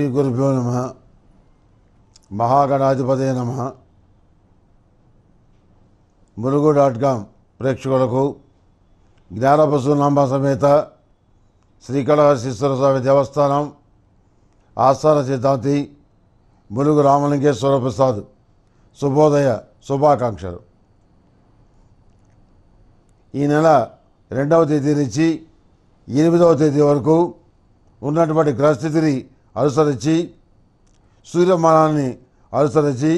శ్రీ గురుభ్యో నమ మహాగణాధిపతే నమ ములుగు డాట్ కామ్ ప్రేక్షకులకు జ్ఞానపశునాంబ సమేత శ్రీకళహస్తీశ్వర స్వామి దేవస్థానం ఆస్థాన సిద్ధాంతి ములుగు రామలింగేశ్వర ప్రసాద్ శుభోదయ శుభాకాంక్షలు ఈ నెల రెండవ తేదీ నుంచి ఎనిమిదవ తేదీ వరకు ఉన్నటువంటి గ్రహస్థితిని అనుసరించి సూర్యమానాన్ని అనుసరించి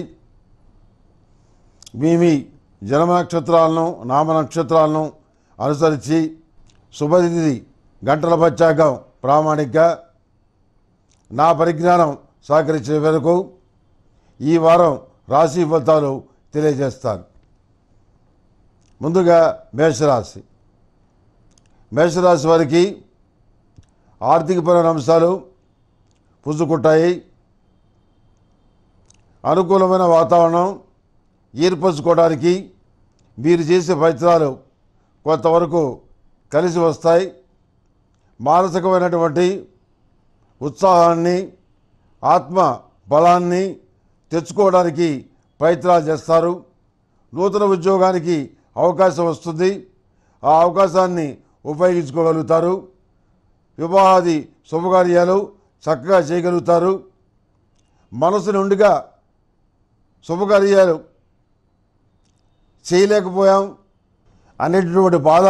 మీ మీ జన్మ నక్షత్రాలను నామ నక్షత్రాలను అనుసరించి శుభతిథి గంటల పచ్చాకం ప్రామాణిక నా పరిజ్ఞానం సహకరించిన మేరకు ఈ వారం రాశి ఫలితాలు తెలియజేస్తాను ముందుగా మేషరాశి మేషరాశి వారికి పరమైన అంశాలు పుంజుకుంటాయి అనుకూలమైన వాతావరణం ఏర్పరచుకోవడానికి మీరు చేసే ప్రయత్నాలు కొంతవరకు కలిసి వస్తాయి మానసికమైనటువంటి ఉత్సాహాన్ని ఆత్మ బలాన్ని తెచ్చుకోవడానికి ప్రయత్నాలు చేస్తారు నూతన ఉద్యోగానికి అవకాశం వస్తుంది ఆ అవకాశాన్ని ఉపయోగించుకోగలుగుతారు వివాహాది శుభకార్యాలు చక్కగా చేయగలుగుతారు మనసు నుండిగా శుభకార్యాలు చేయలేకపోయాం అనేటటువంటి బాధ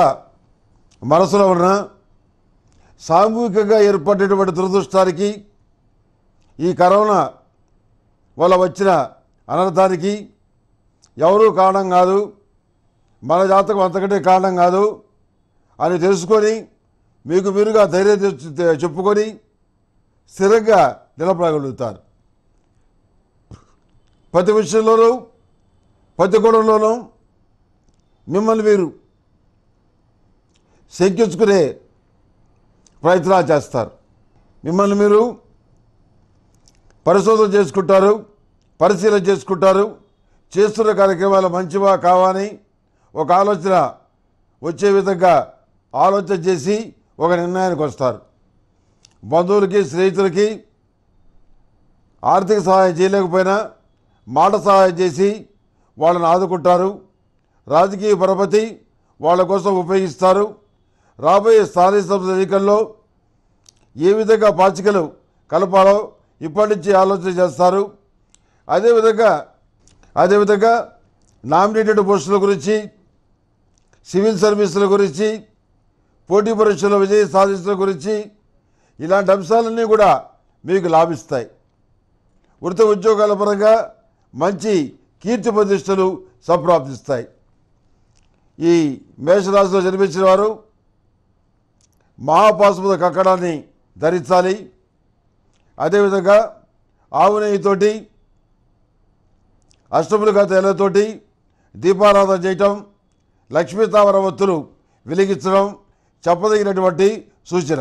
మనసులో ఉన్న సామూహికంగా ఏర్పడినటువంటి దురదృష్టానికి ఈ కరోనా వల్ల వచ్చిన అనర్థానికి ఎవరూ కారణం కాదు మన జాతకం అంతకంటే కారణం కాదు అని తెలుసుకొని మీకు మీరుగా ధైర్యం చెప్పుకొని స్థిరంగా నిలబడగలుగుతారు ప్రతి విషయంలోనూ ప్రతి గొడవలోనూ మిమ్మల్ని మీరు శంకించుకునే ప్రయత్నాలు చేస్తారు మిమ్మల్ని మీరు పరిశోధన చేసుకుంటారు పరిశీలన చేసుకుంటారు చేస్తున్న కార్యక్రమాలు మంచివా కావని ఒక ఆలోచన వచ్చే విధంగా ఆలోచన చేసి ఒక నిర్ణయానికి వస్తారు బంధువులకి స్నేహితులకి ఆర్థిక సహాయం చేయలేకపోయినా మాట సహాయం చేసి వాళ్ళని ఆదుకుంటారు రాజకీయ పరపతి వాళ్ళ కోసం ఉపయోగిస్తారు రాబోయే స్థానిక సంస్థ ఎన్నికల్లో ఏ విధంగా పాచికలు కలపాలో ఇప్పటి నుంచి ఆలోచన చేస్తారు అదేవిధంగా అదేవిధంగా నామినేటెడ్ పోస్టుల గురించి సివిల్ సర్వీసుల గురించి పోటీ పరీక్షల విజయం సాధించడం గురించి ఇలాంటి అంశాలన్నీ కూడా మీకు లాభిస్తాయి వృత్తి ఉద్యోగాల పరంగా మంచి కీర్తి ప్రతిష్టలు సంప్రాప్తిస్తాయి ఈ మేషరాశిలో జన్మించిన వారు మహాపాశముద కక్కడాన్ని ధరించాలి అదేవిధంగా ఆవునేయితోటి అష్టములుగా తేలతోటి దీపారాధన చేయటం లక్ష్మీతామర వత్తులు వెలిగించడం చెప్పదగినటువంటి సూచన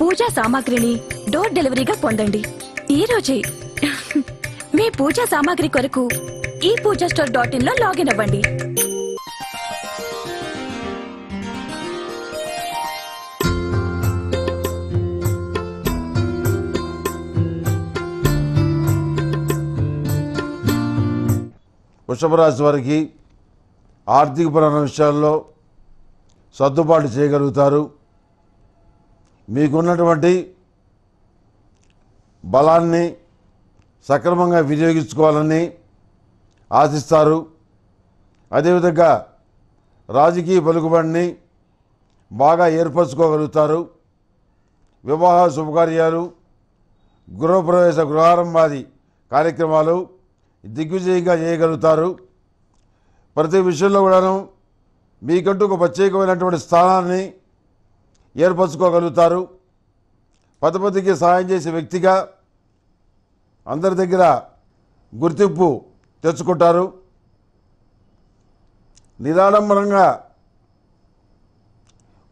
పూజా సామాగ్రిని డోర్ డెలివరీగా పొందండి ఈ రోజే మీ పూజా సామాగ్రి కొరకు ఈ పూజా స్టోర్ డాట్ ఇన్ లో లాగిన్ అవ్వండి వృషభరాశి వారికి పరమైన విషయాల్లో సర్దుబాటు చేయగలుగుతారు మీకున్నటువంటి బలాన్ని సక్రమంగా వినియోగించుకోవాలని ఆశిస్తారు అదేవిధంగా రాజకీయ పలుకుబడిని బాగా ఏర్పరచుకోగలుగుతారు వివాహ శుభకార్యాలు గృహప్రవేశ గృహారంభాది కార్యక్రమాలు దిగ్విజయంగా చేయగలుగుతారు ప్రతి విషయంలో కూడాను మీకంటూ ఒక ప్రత్యేకమైనటువంటి స్థానాన్ని ఏర్పరచుకోగలుగుతారు పదపతికి సహాయం చేసే వ్యక్తిగా అందరి దగ్గర గుర్తింపు తెచ్చుకుంటారు నిరాడంబరంగా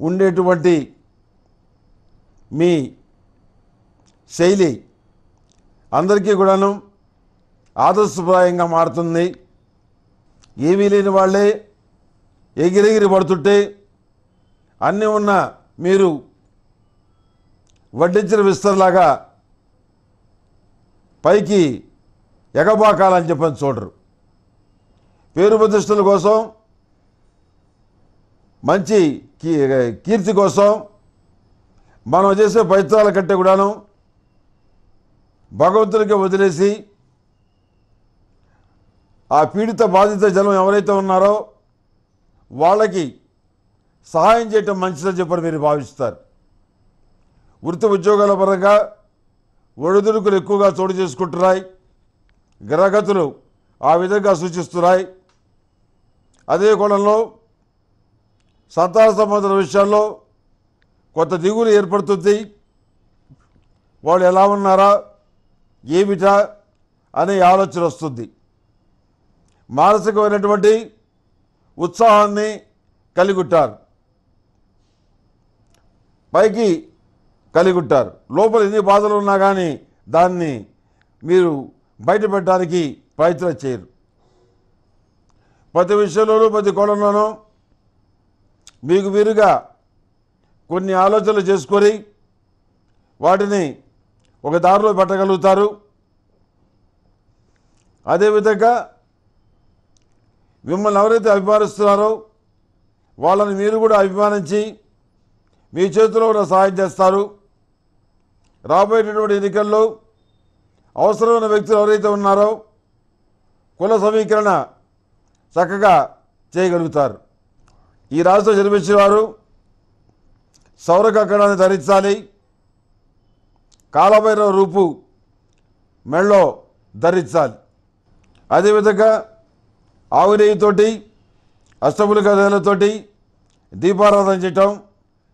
ఉండేటువంటి మీ శైలి అందరికీ కూడాను ఆదర్శప్రాయంగా మారుతుంది ఏమీ లేని వాళ్ళే ఎగిరెగిరి పడుతుంటే అన్నీ ఉన్న మీరు వడ్డించిన విస్తరలాగా పైకి ఎగబాకాలని చెప్పని చూడరు పేరు ప్రతిష్టల కోసం మంచి కీర్తి కోసం మనం చేసే ప్రయత్నాల కంటే కూడాను భగవంతునికి వదిలేసి ఆ పీడిత బాధిత జనం ఎవరైతే ఉన్నారో వాళ్ళకి సహాయం చేయటం మంచిదని చెప్పని మీరు భావిస్తారు వృత్తి ఉద్యోగాల పరంగా ఒడిదుడుకులు ఎక్కువగా చోటు చేసుకుంటున్నాయి గ్రహగతులు ఆ విధంగా సూచిస్తున్నాయి అదే కోణంలో సంతాన సంబంధాల విషయాల్లో కొత్త దిగులు ఏర్పడుతుంది వాళ్ళు ఎలా ఉన్నారా ఏమిటా అనే ఆలోచన వస్తుంది మానసికమైనటువంటి ఉత్సాహాన్ని కలిగి ఉంటారు పైకి కలిగి ఉంటారు లోపల ఎన్ని బాధలు ఉన్నా కానీ దాన్ని మీరు బయట పెట్టడానికి ప్రయత్నం చేయరు ప్రతి విషయంలోనూ ప్రతి కోణంలోనూ మీకు వీరుగా కొన్ని ఆలోచనలు చేసుకొని వాటిని ఒక దారిలో పెట్టగలుగుతారు అదేవిధంగా మిమ్మల్ని ఎవరైతే అభిమానిస్తున్నారో వాళ్ళని మీరు కూడా అభిమానించి మీ చేతిలో ఉన్న సహాయం చేస్తారు రాబోయేటటువంటి ఎన్నికల్లో అవసరమైన వ్యక్తులు ఎవరైతే ఉన్నారో కుల సమీకరణ చక్కగా చేయగలుగుతారు ఈ రాష్ట్ర జన్మించిన వారు సౌర కక్కడాన్ని ధరించాలి కాలభైరవ రూపు మెళ్ళో ధరించాలి అదేవిధంగా ఆవు నెయ్యితోటి అష్టములు కథలతోటి దీపారాధన చేయటం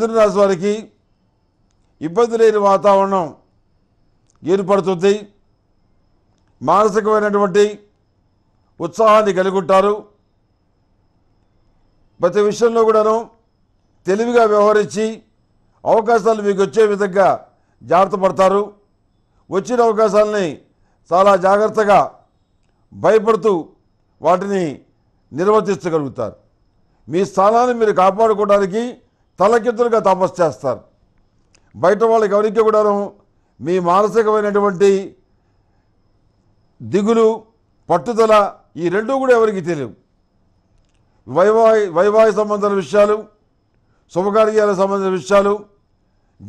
మిథున రాశి వారికి ఇబ్బంది లేని వాతావరణం ఏర్పడుతుంది మానసికమైనటువంటి ఉత్సాహాన్ని కలుగుంటారు ప్రతి విషయంలో కూడాను తెలివిగా వ్యవహరించి అవకాశాలు మీకు వచ్చే విధంగా జాగ్రత్త పడతారు వచ్చిన అవకాశాలని చాలా జాగ్రత్తగా భయపడుతూ వాటిని నిర్వర్తించగలుగుతారు మీ స్థానాన్ని మీరు కాపాడుకోవడానికి తలకిద్దులుగా తపస్సు చేస్తారు బయట వాళ్ళకి ఎవరికి కూడాను మీ మానసికమైనటువంటి దిగులు పట్టుదల ఈ రెండూ కూడా ఎవరికి తెలియవు వైవాహి వైవాహిక సంబంధాల విషయాలు శుభకార్యాలకు సంబంధించిన విషయాలు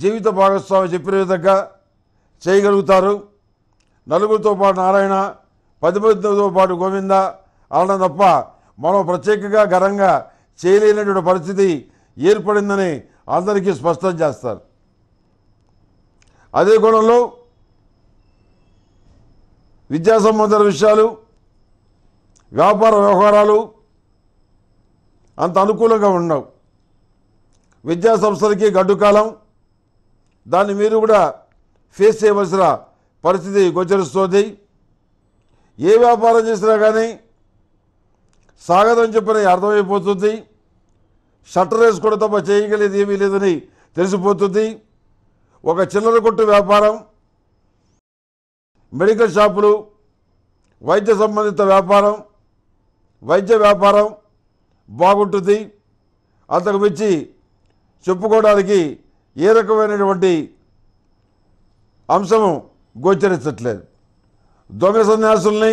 జీవిత భాగస్వామి చెప్పిన విధంగా చేయగలుగుతారు నలుగురితో పాటు నారాయణ పది మందితో పాటు గోవింద అలా తప్ప మనం ప్రత్యేకంగా ఘనంగా చేయలేనటువంటి పరిస్థితి ఏర్పడిందని అందరికీ స్పష్టం చేస్తారు అదే కోణంలో విద్యా సంబంధ విషయాలు వ్యాపార వ్యవహారాలు అంత అనుకూలంగా ఉండవు విద్యా సంస్థలకి గడ్డుకాలం దాన్ని మీరు కూడా ఫేస్ చేయవలసిన పరిస్థితి గోచరిస్తుంది ఏ వ్యాపారం చేసినా కానీ సాగదని చెప్పని అర్థమైపోతుంది షట్టర్ వేసుకోవడం తప్ప చేయగలేదు ఏమీ లేదని తెలిసిపోతుంది ఒక చిల్లర కొట్టు వ్యాపారం మెడికల్ షాపులు వైద్య సంబంధిత వ్యాపారం వైద్య వ్యాపారం బాగుంటుంది అంతకు మించి చెప్పుకోవడానికి ఏ రకమైనటువంటి అంశము గోచరించట్లేదు దొంగ సన్యాసుల్ని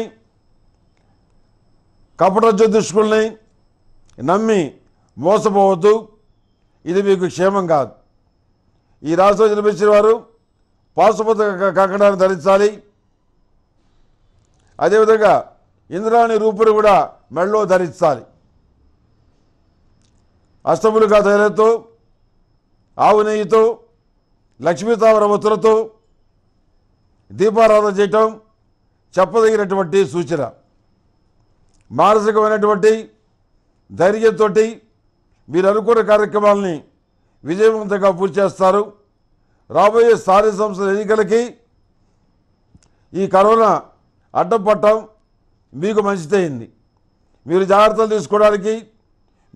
కపట జ్యోతిష్కుల్ని నమ్మి మోసపోవద్దు ఇది మీకు క్షేమం కాదు ఈ రాశిలో జన్మించిన వారు పాశుపత కంకణాన్ని ధరించాలి అదేవిధంగా ఇంద్రాణి రూపును కూడా మెళ్ళో ధరించాలి అష్టములుగా తైలతో ఆవు నెయ్యితో లక్ష్మీతావర వత్తులతో దీపారాధన చేయటం చెప్పదగినటువంటి సూచన మానసికమైనటువంటి ధైర్యంతో మీరు అనుకున్న కార్యక్రమాలని విజయవంతంగా పూర్తి చేస్తారు రాబోయే స్థానిక సంస్థల ఎన్నికలకి ఈ కరోనా అడ్డం మీకు మంచిదైంది మీరు జాగ్రత్తలు తీసుకోవడానికి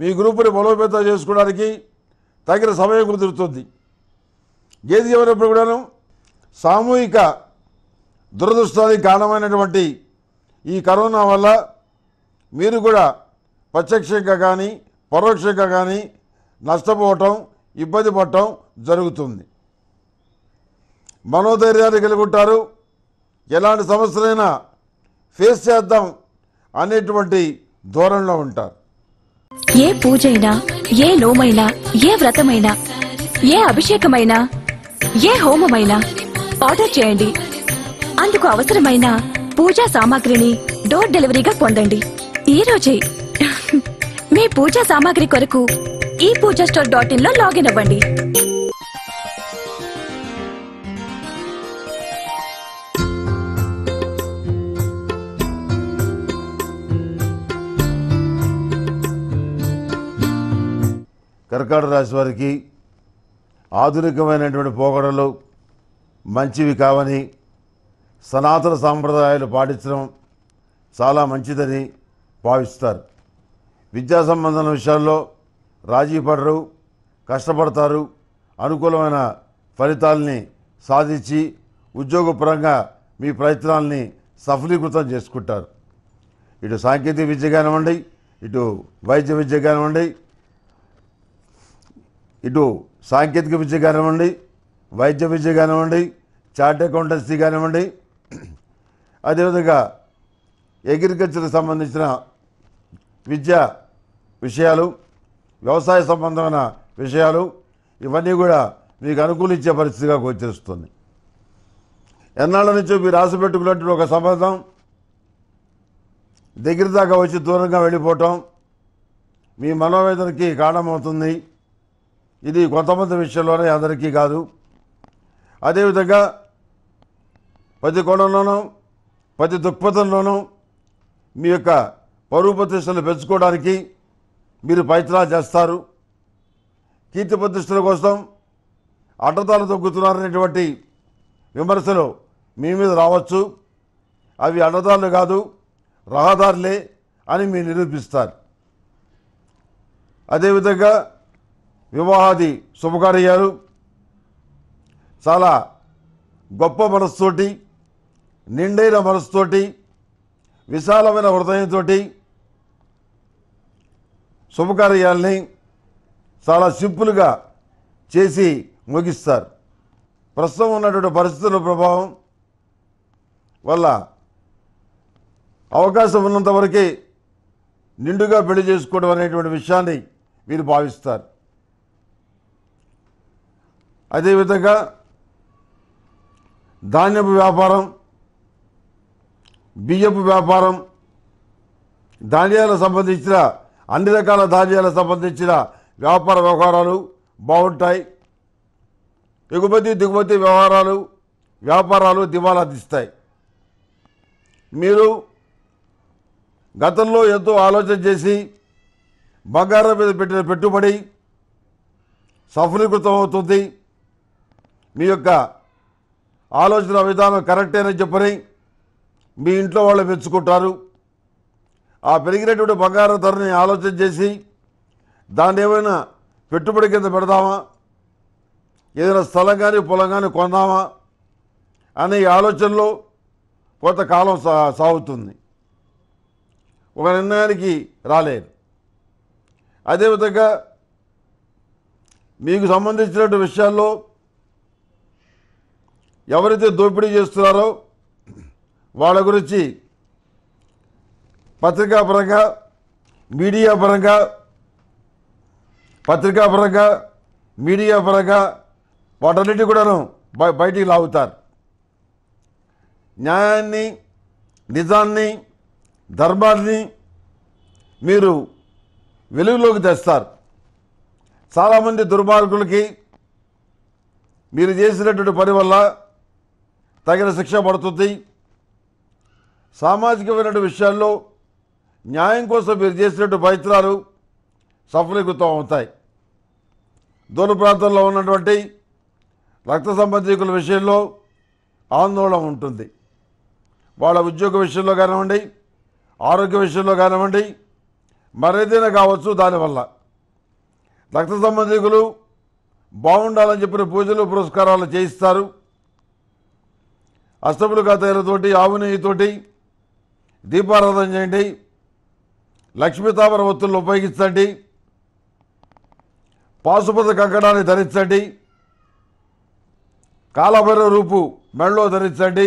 మీ గ్రూపుని బలోపేతం చేసుకోవడానికి తగిన సమయం కుదురుతుంది ఏది ఎవరినప్పుడు కూడాను సామూహిక దురదృష్టానికి కారణమైనటువంటి ఈ కరోనా వల్ల మీరు కూడా ప్రత్యక్షంగా కానీ పరోక్షంగా కానీ నష్టపోవటం ఇబ్బంది పడటం జరుగుతుంది మనోధైర్యాన్ని కలుగుంటారు ఎలాంటి సమస్యలైనా ఫేస్ చేద్దాం అనేటువంటి ధోరణిలో ఉంటారు ఏ అయినా ఏ లోమైనా ఏ వ్రతమైనా ఏ అభిషేకమైనా ఏ హోమమైనా ఆర్డర్ చేయండి అందుకు అవసరమైన పూజా సామాగ్రిని డోర్ డెలివరీగా పొందండి ఈ రోజే మీ పూజా సామాగ్రి కొరకు ఈ పూజా స్టోర్ డాట్ ఇన్ లో లాగిన్ అవ్వండి కర్కాటక రాశి వారికి ఆధునికమైనటువంటి పోకడలు మంచివి కావని సనాతన సాంప్రదాయాలు పాటించడం చాలా మంచిదని భావిస్తారు విద్యా సంబంధం విషయాల్లో రాజీ పడరు కష్టపడతారు అనుకూలమైన ఫలితాలని సాధించి ఉద్యోగపరంగా మీ ప్రయత్నాల్ని సఫలీకృతం చేసుకుంటారు ఇటు సాంకేతిక విద్య కానివ్వండి ఇటు వైద్య విద్య కానివ్వండి ఇటు సాంకేతిక విద్య కానివ్వండి వైద్య విద్య కానివ్వండి చార్ట్ అకౌంటెన్సీ కానివ్వండి అదేవిధంగా అగ్రికల్చర్కి సంబంధించిన విద్య విషయాలు వ్యవసాయ సంబంధమైన విషయాలు ఇవన్నీ కూడా మీకు అనుకూలించే పరిస్థితిగా గోచరిస్తుంది ఎన్నాళ్ళ నుంచో మీరు ఆశ పెట్టుకున్నటువంటి ఒక సంబంధం దగ్గర దాకా వచ్చి దూరంగా వెళ్ళిపోవటం మీ మనోవేదనకి కారణమవుతుంది ఇది కొంతమంది విషయంలోనే అందరికీ కాదు అదేవిధంగా ప్రతి కోణంలోనూ ప్రతి దృక్పథంలోనూ మీ యొక్క పరువు ప్రతిష్టలు పెంచుకోవడానికి మీరు ప్రయత్నాలు చేస్తారు కీర్తి ప్రతిష్టల కోసం అడ్డతాలు తొక్కుతున్నారనేటువంటి విమర్శలు మీ మీద రావచ్చు అవి అడ్డదారులు కాదు రహదారులే అని మీరు నిరూపిస్తారు అదేవిధంగా వివాహాది శుభకార్యాలు చాలా గొప్ప మనస్సుతోటి నిండైన మనస్సుతోటి విశాలమైన హృదయంతో శుభకార్యాలని చాలా సింపుల్గా చేసి ముగిస్తారు ప్రస్తుతం ఉన్నటువంటి పరిస్థితుల ప్రభావం వల్ల అవకాశం ఉన్నంత వరకే నిండుగా పెళ్లి చేసుకోవడం అనేటువంటి విషయాన్ని వీరు భావిస్తారు అదేవిధంగా ధాన్యపు వ్యాపారం బియ్యపు వ్యాపారం ధాన్యాలకు సంబంధించిన అన్ని రకాల ధాన్యాలకు సంబంధించిన వ్యాపార వ్యవహారాలు బాగుంటాయి ఎగుమతి దిగుమతి వ్యవహారాలు వ్యాపారాలు దివాలా తీస్తాయి మీరు గతంలో ఎంతో ఆలోచన చేసి బంగారం మీద పెట్టిన పెట్టుబడి సఫలీకృతం అవుతుంది మీ యొక్క ఆలోచన విధానం కరెక్టేనని చెప్పని మీ ఇంట్లో వాళ్ళు మెచ్చుకుంటారు ఆ పెరిగినటువంటి బంగారం ధరని ఆలోచన చేసి దాన్ని ఏమైనా పెట్టుబడి కింద పెడదామా ఏదైనా స్థలం కానీ పొలం కానీ కొందామా అనే ఆలోచనలో కొంతకాలం సా సాగుతుంది ఒక నిర్ణయానికి రాలేదు అదేవిధంగా మీకు సంబంధించినటువంటి విషయాల్లో ఎవరైతే దోపిడీ చేస్తున్నారో వాళ్ళ గురించి పత్రికాపరంగా మీడియా పరంగా పత్రికాపరంగా మీడియా పరంగా వాటన్నిటి కూడాను బయటికి లాగుతారు న్యాయాన్ని నిజాన్ని ధర్మాన్ని మీరు వెలుగులోకి తెస్తారు చాలామంది దుర్మార్గులకి మీరు చేసినటువంటి పని వల్ల తగిన శిక్ష పడుతుంది సామాజికమైనటువంటి విషయాల్లో న్యాయం కోసం మీరు చేసినట్టు ప్రయత్నాలు సఫలీకృతం అవుతాయి దూర ప్రాంతంలో ఉన్నటువంటి రక్త సంబంధికుల విషయంలో ఆందోళన ఉంటుంది వాళ్ళ ఉద్యోగ విషయంలో కానివ్వండి ఆరోగ్య విషయంలో కానివ్వండి మరేదైనా కావచ్చు దానివల్ల రక్త సంబంధికులు బాగుండాలని చెప్పిన పూజలు పురస్కారాలు చేయిస్తారు అష్టములు కథలతోటి ఆవు నెయ్యితోటి దీపారాధన చేయండి లక్ష్మీతామర ఒత్తులను ఉపయోగించండి పాశుపత కంకణాన్ని ధరించండి కాలభైరవ రూపు మెడలో ధరించండి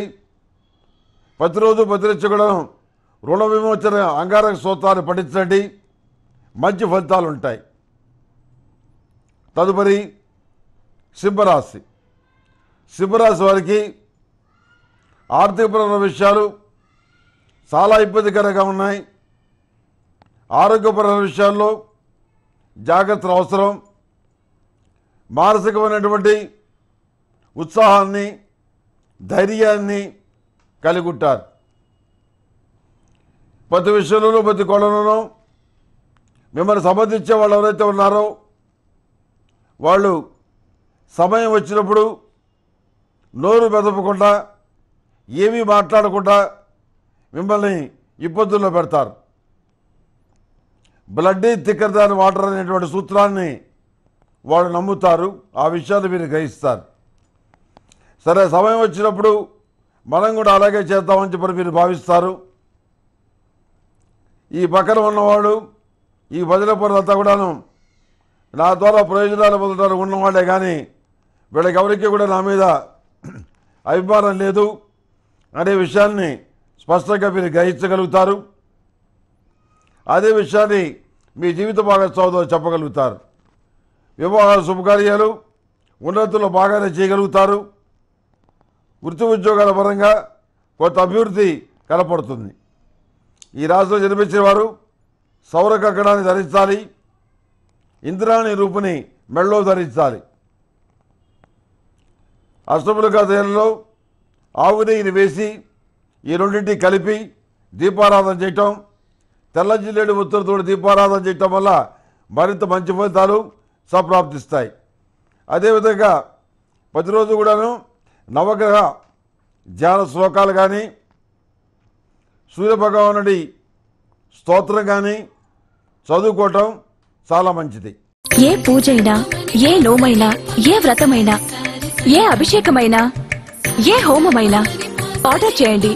ప్రతిరోజు ప్రతిరక్షకులను రుణ విమోచన అంగారక సూత్రాన్ని పఠించండి మంచి ఫలితాలు ఉంటాయి తదుపరి సింహరాశి సింహరాశి వారికి ఆర్థికపరమైన విషయాలు చాలా ఇబ్బందికరంగా ఉన్నాయి ఆరోగ్యపర విషయాల్లో జాగ్రత్తలు అవసరం మానసికమైనటువంటి ఉత్సాహాన్ని ధైర్యాన్ని కలిగి ఉంటారు ప్రతి విషయంలోనూ ప్రతి కోణంలోనూ మిమ్మల్ని సంబంధించే వాళ్ళు ఎవరైతే ఉన్నారో వాళ్ళు సమయం వచ్చినప్పుడు నోరు మెదపకుండా ఏమీ మాట్లాడకుండా మిమ్మల్ని ఇబ్బందుల్లో పెడతారు బ్లడ్ థిక్కర్ దాన్ వాటర్ అనేటువంటి సూత్రాన్ని వాళ్ళు నమ్ముతారు ఆ విషయాన్ని మీరు గ్రహిస్తారు సరే సమయం వచ్చినప్పుడు మనం కూడా అలాగే చేద్దామని చెప్పి మీరు భావిస్తారు ఈ పక్కన ఉన్నవాడు ఈ భజన పనులంతా కూడాను నా ద్వారా ప్రయోజనాలు పొందుతారు ఉన్నవాడే కానీ వీళ్ళకి కూడా నా మీద అభిమానం లేదు అనే విషయాన్ని స్పష్టంగా మీరు గ్రహించగలుగుతారు అదే విషయాన్ని మీ జీవిత భాగస్వామితో చెప్పగలుగుతారు వివాహాల శుభకార్యాలు ఉన్నతులు బాగానే చేయగలుగుతారు వృత్తి ఉద్యోగాల పరంగా కొత్త అభివృద్ధి కనపడుతుంది ఈ రాశిలో జన్మించిన వారు సౌర కక్కడాన్ని ధరించాలి ఇంద్రాణి రూపుని మెళ్ళో ధరించాలి అష్టములు కథలో ఆవు నెయ్యిని వేసి ఈ రెండింటిని కలిపి దీపారాధన చేయటం జిల్లేడు ముత్తలతోడు దీపారాధన చేయటం వల్ల మరింత మంచి ఫలితాలు సప్రాప్తిస్తాయి అదేవిధంగా ప్రతిరోజు కూడాను నవగ్రహ ధ్యాన శ్లోకాలు కానీ సూర్యభగవానుడి స్తోత్రం కానీ చదువుకోవటం చాలా మంచిది ఏ పూజైనా ఏ నోమైనా ఏ వ్రతమైనా ఏ అభిషేకమైనా ఏ హోమమైనా ఆర్డర్ చేయండి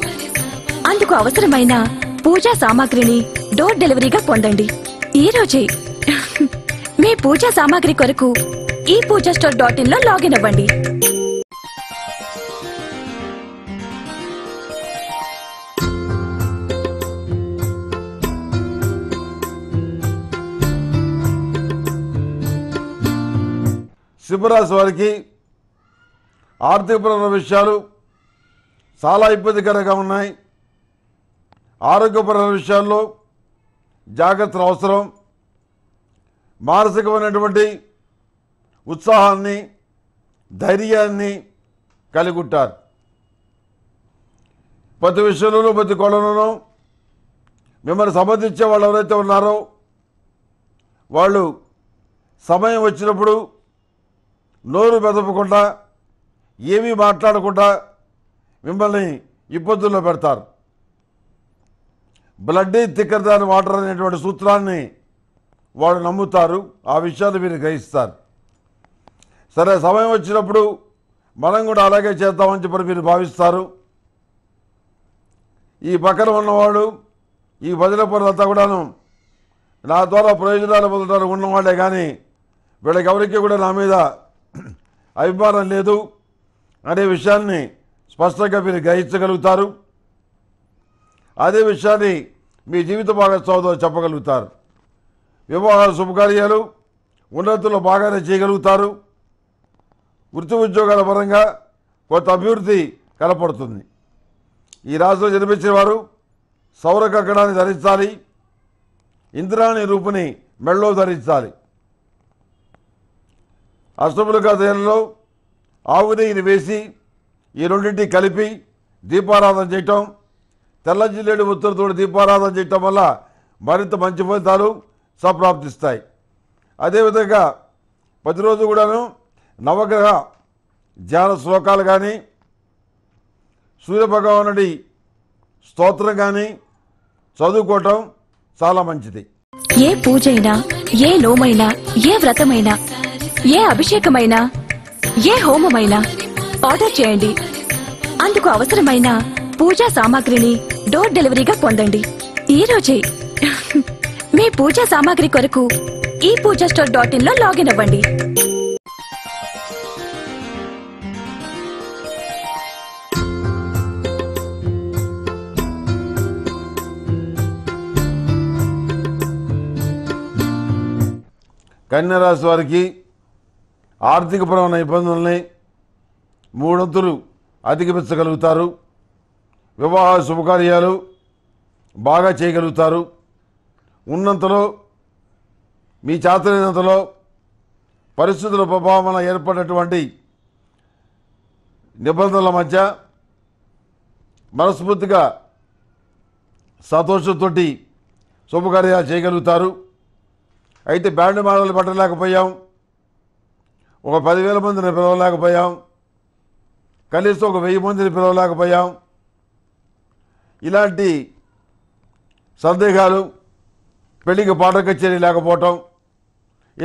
అందుకు అవసరమైన పూజా సామాగ్రిని డోర్ డెలివరీగా పొందండి ఈ రోజే మీ పూజా సామాగ్రి కొరకు ఈ పూజా స్టోర్ డాట్ ఇన్ లో లాగిన్ అవ్వండి శుభరాశి వారికి ఆర్థికపరమైన విషయాలు చాలా ఇబ్బందికరంగా ఉన్నాయి ఆరోగ్యపరమైన విషయాల్లో జాగ్రత్తలు అవసరం మానసికమైనటువంటి ఉత్సాహాన్ని ధైర్యాన్ని కలిగి ఉంటారు ప్రతి విషయంలోనూ ప్రతి కోణంలోనూ మిమ్మల్ని సంబంధించే వాళ్ళు ఎవరైతే ఉన్నారో వాళ్ళు సమయం వచ్చినప్పుడు నోరు బెదపకుండా ఏమీ మాట్లాడకుండా మిమ్మల్ని ఇబ్బందుల్లో పెడతారు బ్లడ్ థిక్కర్ దాని వాటర్ అనేటువంటి సూత్రాన్ని వాడు నమ్ముతారు ఆ విషయాలు మీరు గ్రహిస్తారు సరే సమయం వచ్చినప్పుడు మనం కూడా అలాగే చేద్దామని చెప్పి మీరు భావిస్తారు ఈ పక్కన ఉన్నవాడు ఈ భజన పనులంతా కూడాను నా ద్వారా ప్రయోజనాలు పొందడానికి ఉన్నవాళ్ళే కానీ వీళ్ళకి ఎవరికి కూడా నా మీద అభిమానం లేదు అనే విషయాన్ని స్పష్టంగా మీరు గ్రహించగలుగుతారు అదే విషయాన్ని మీ జీవిత భాగస్వామితో చెప్పగలుగుతారు వివాహ శుభకార్యాలు ఉన్నతులు బాగానే చేయగలుగుతారు వృత్తి ఉద్యోగాల పరంగా కొంత అభివృద్ధి కనపడుతుంది ఈ రాశిలో జన్మించిన వారు సౌర కక్కడాన్ని ధరించాలి ఇంద్రాణి రూపుని మెళ్ళో ధరించాలి అష్టములు కథలో ఆవు నెయ్యిని వేసి ఈ రెండింటిని కలిపి దీపారాధన చేయటం తెల్లజిల్లేడు ఉత్తరతోడు దీపారాధన చేయటం వల్ల మరింత మంచి ఫలితాలు సప్రాప్తిస్తాయి అదేవిధంగా ప్రతిరోజు కూడాను నవగ్రహ ధ్యాన శ్లోకాలు కానీ సూర్యభగవానుడి స్తోత్రం కానీ చదువుకోవటం చాలా మంచిది ఏ పూజైనా ఏ నోమైనా ఏ వ్రతమైనా ఏ అభిషేకమైనా ఏ హోమమైనా ఆర్డర్ చేయండి అందుకు అవసరమైన పూజా సామాగ్రిని డోర్ డెలివరీగా పొందండి ఈ రోజే మీ పూజా సామాగ్రి కొరకు ఈ పూజా స్టోర్ డాట్ ఇన్ లో లాగిన్ అవ్వండి కన్యరాశి వారికి ఆర్థికపరమైన ఇబ్బందుల్ని మూడొంతులు అధిగమించగలుగుతారు వివాహ శుభకార్యాలు బాగా చేయగలుగుతారు ఉన్నంతలో మీ చేతనైనంతలో పరిస్థితుల ప్రభావం ఏర్పడినటువంటి నిబంధనల మధ్య మనస్ఫూర్తిగా సంతోషంతో శుభకార్యాలు చేయగలుగుతారు అయితే బ్యాండ్ మాటలు పట్టలేకపోయాం ఒక పదివేల మందిని పిలవలేకపోయాం కనీసం ఒక వెయ్యి మందిని పిలవలేకపోయాం ఇలాంటి సందేహాలు పెళ్లికి పాట కచేరీ లేకపోవటం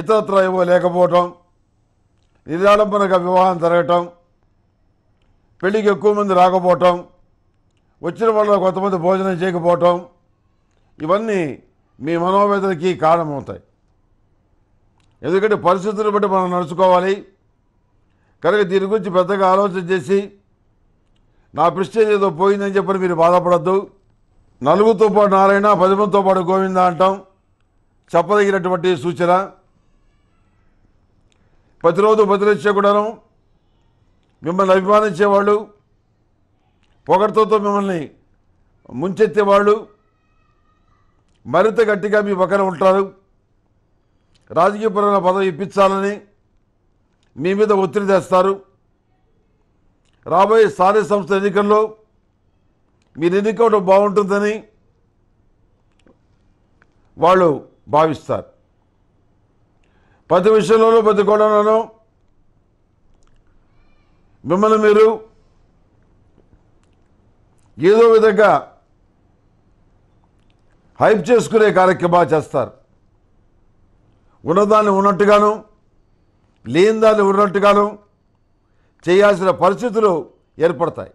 ఇతరత్ర ఏమో లేకపోవటం నిరాడంబరంగా వివాహం జరగటం పెళ్లికి ఎక్కువ మంది రాకపోవటం వచ్చిన వాళ్ళ కొంతమంది భోజనం చేయకపోవటం ఇవన్నీ మీ మనోవేదనకి కారణమవుతాయి ఎందుకంటే పరిస్థితులను బట్టి మనం నడుచుకోవాలి కనుక దీని గురించి పెద్దగా ఆలోచన చేసి నా ప్రిస్టేజ్ ఏదో పోయిందని చెప్పని మీరు బాధపడద్దు నలుగురితో పాటు నారాయణ పదిమంతో పాటు గోవింద అంటాం చెప్పదగినటువంటి సూచన ప్రతిరోజు బదిలించకూడను మిమ్మల్ని అభిమానించేవాళ్ళు పొగడ్తతో మిమ్మల్ని ముంచెత్తేవాళ్ళు మరింత గట్టిగా మీ పక్కన ఉంటారు రాజకీయపరమైన పదవి ఇప్పించాలని మీ మీద ఒత్తిడి తెస్తారు రాబోయే స్థానిక సంస్థ ఎన్నికల్లో మీరు ఎన్నికవడం బాగుంటుందని వాళ్ళు భావిస్తారు ప్రతి విషయంలోనూ ప్రతి కోణంలోనూ మిమ్మల్ని మీరు ఏదో విధంగా హైప్ చేసుకునే కార్యక్రమాలు చేస్తారు ఉన్నదాన్ని ఉన్నట్టుగాను లేని దాన్ని ఉన్నట్టుగాను చేయాల్సిన పరిస్థితులు ఏర్పడతాయి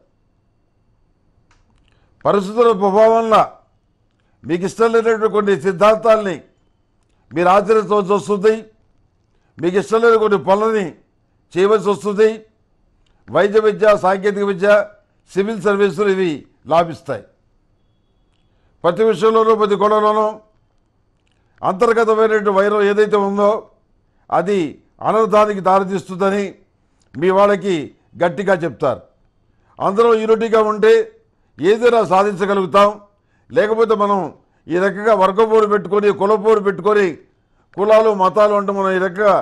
పరిస్థితుల ప్రభావంలో మీకు ఇష్టం లేనటువంటి కొన్ని సిద్ధాంతాల్ని మీరు ఆచరించవలసి వస్తుంది మీకు ఇష్టం లేని కొన్ని పనులని చేయవలసి వస్తుంది వైద్య విద్య సాంకేతిక విద్య సివిల్ సర్వీసులు ఇవి లాభిస్తాయి ప్రతి విషయంలోనూ ప్రతి గొడవలోనూ అంతర్గతమైనటువంటి వైరం ఏదైతే ఉందో అది అనర్థానికి దారితీస్తుందని మీ వాళ్ళకి గట్టిగా చెప్తారు అందరం యూనిటీగా ఉంటే ఏదైనా సాధించగలుగుతాం లేకపోతే మనం ఈ రకంగా వర్గపోరు పెట్టుకొని కులపోరు పెట్టుకొని కులాలు మతాలు అంటే మనం ఈ రకంగా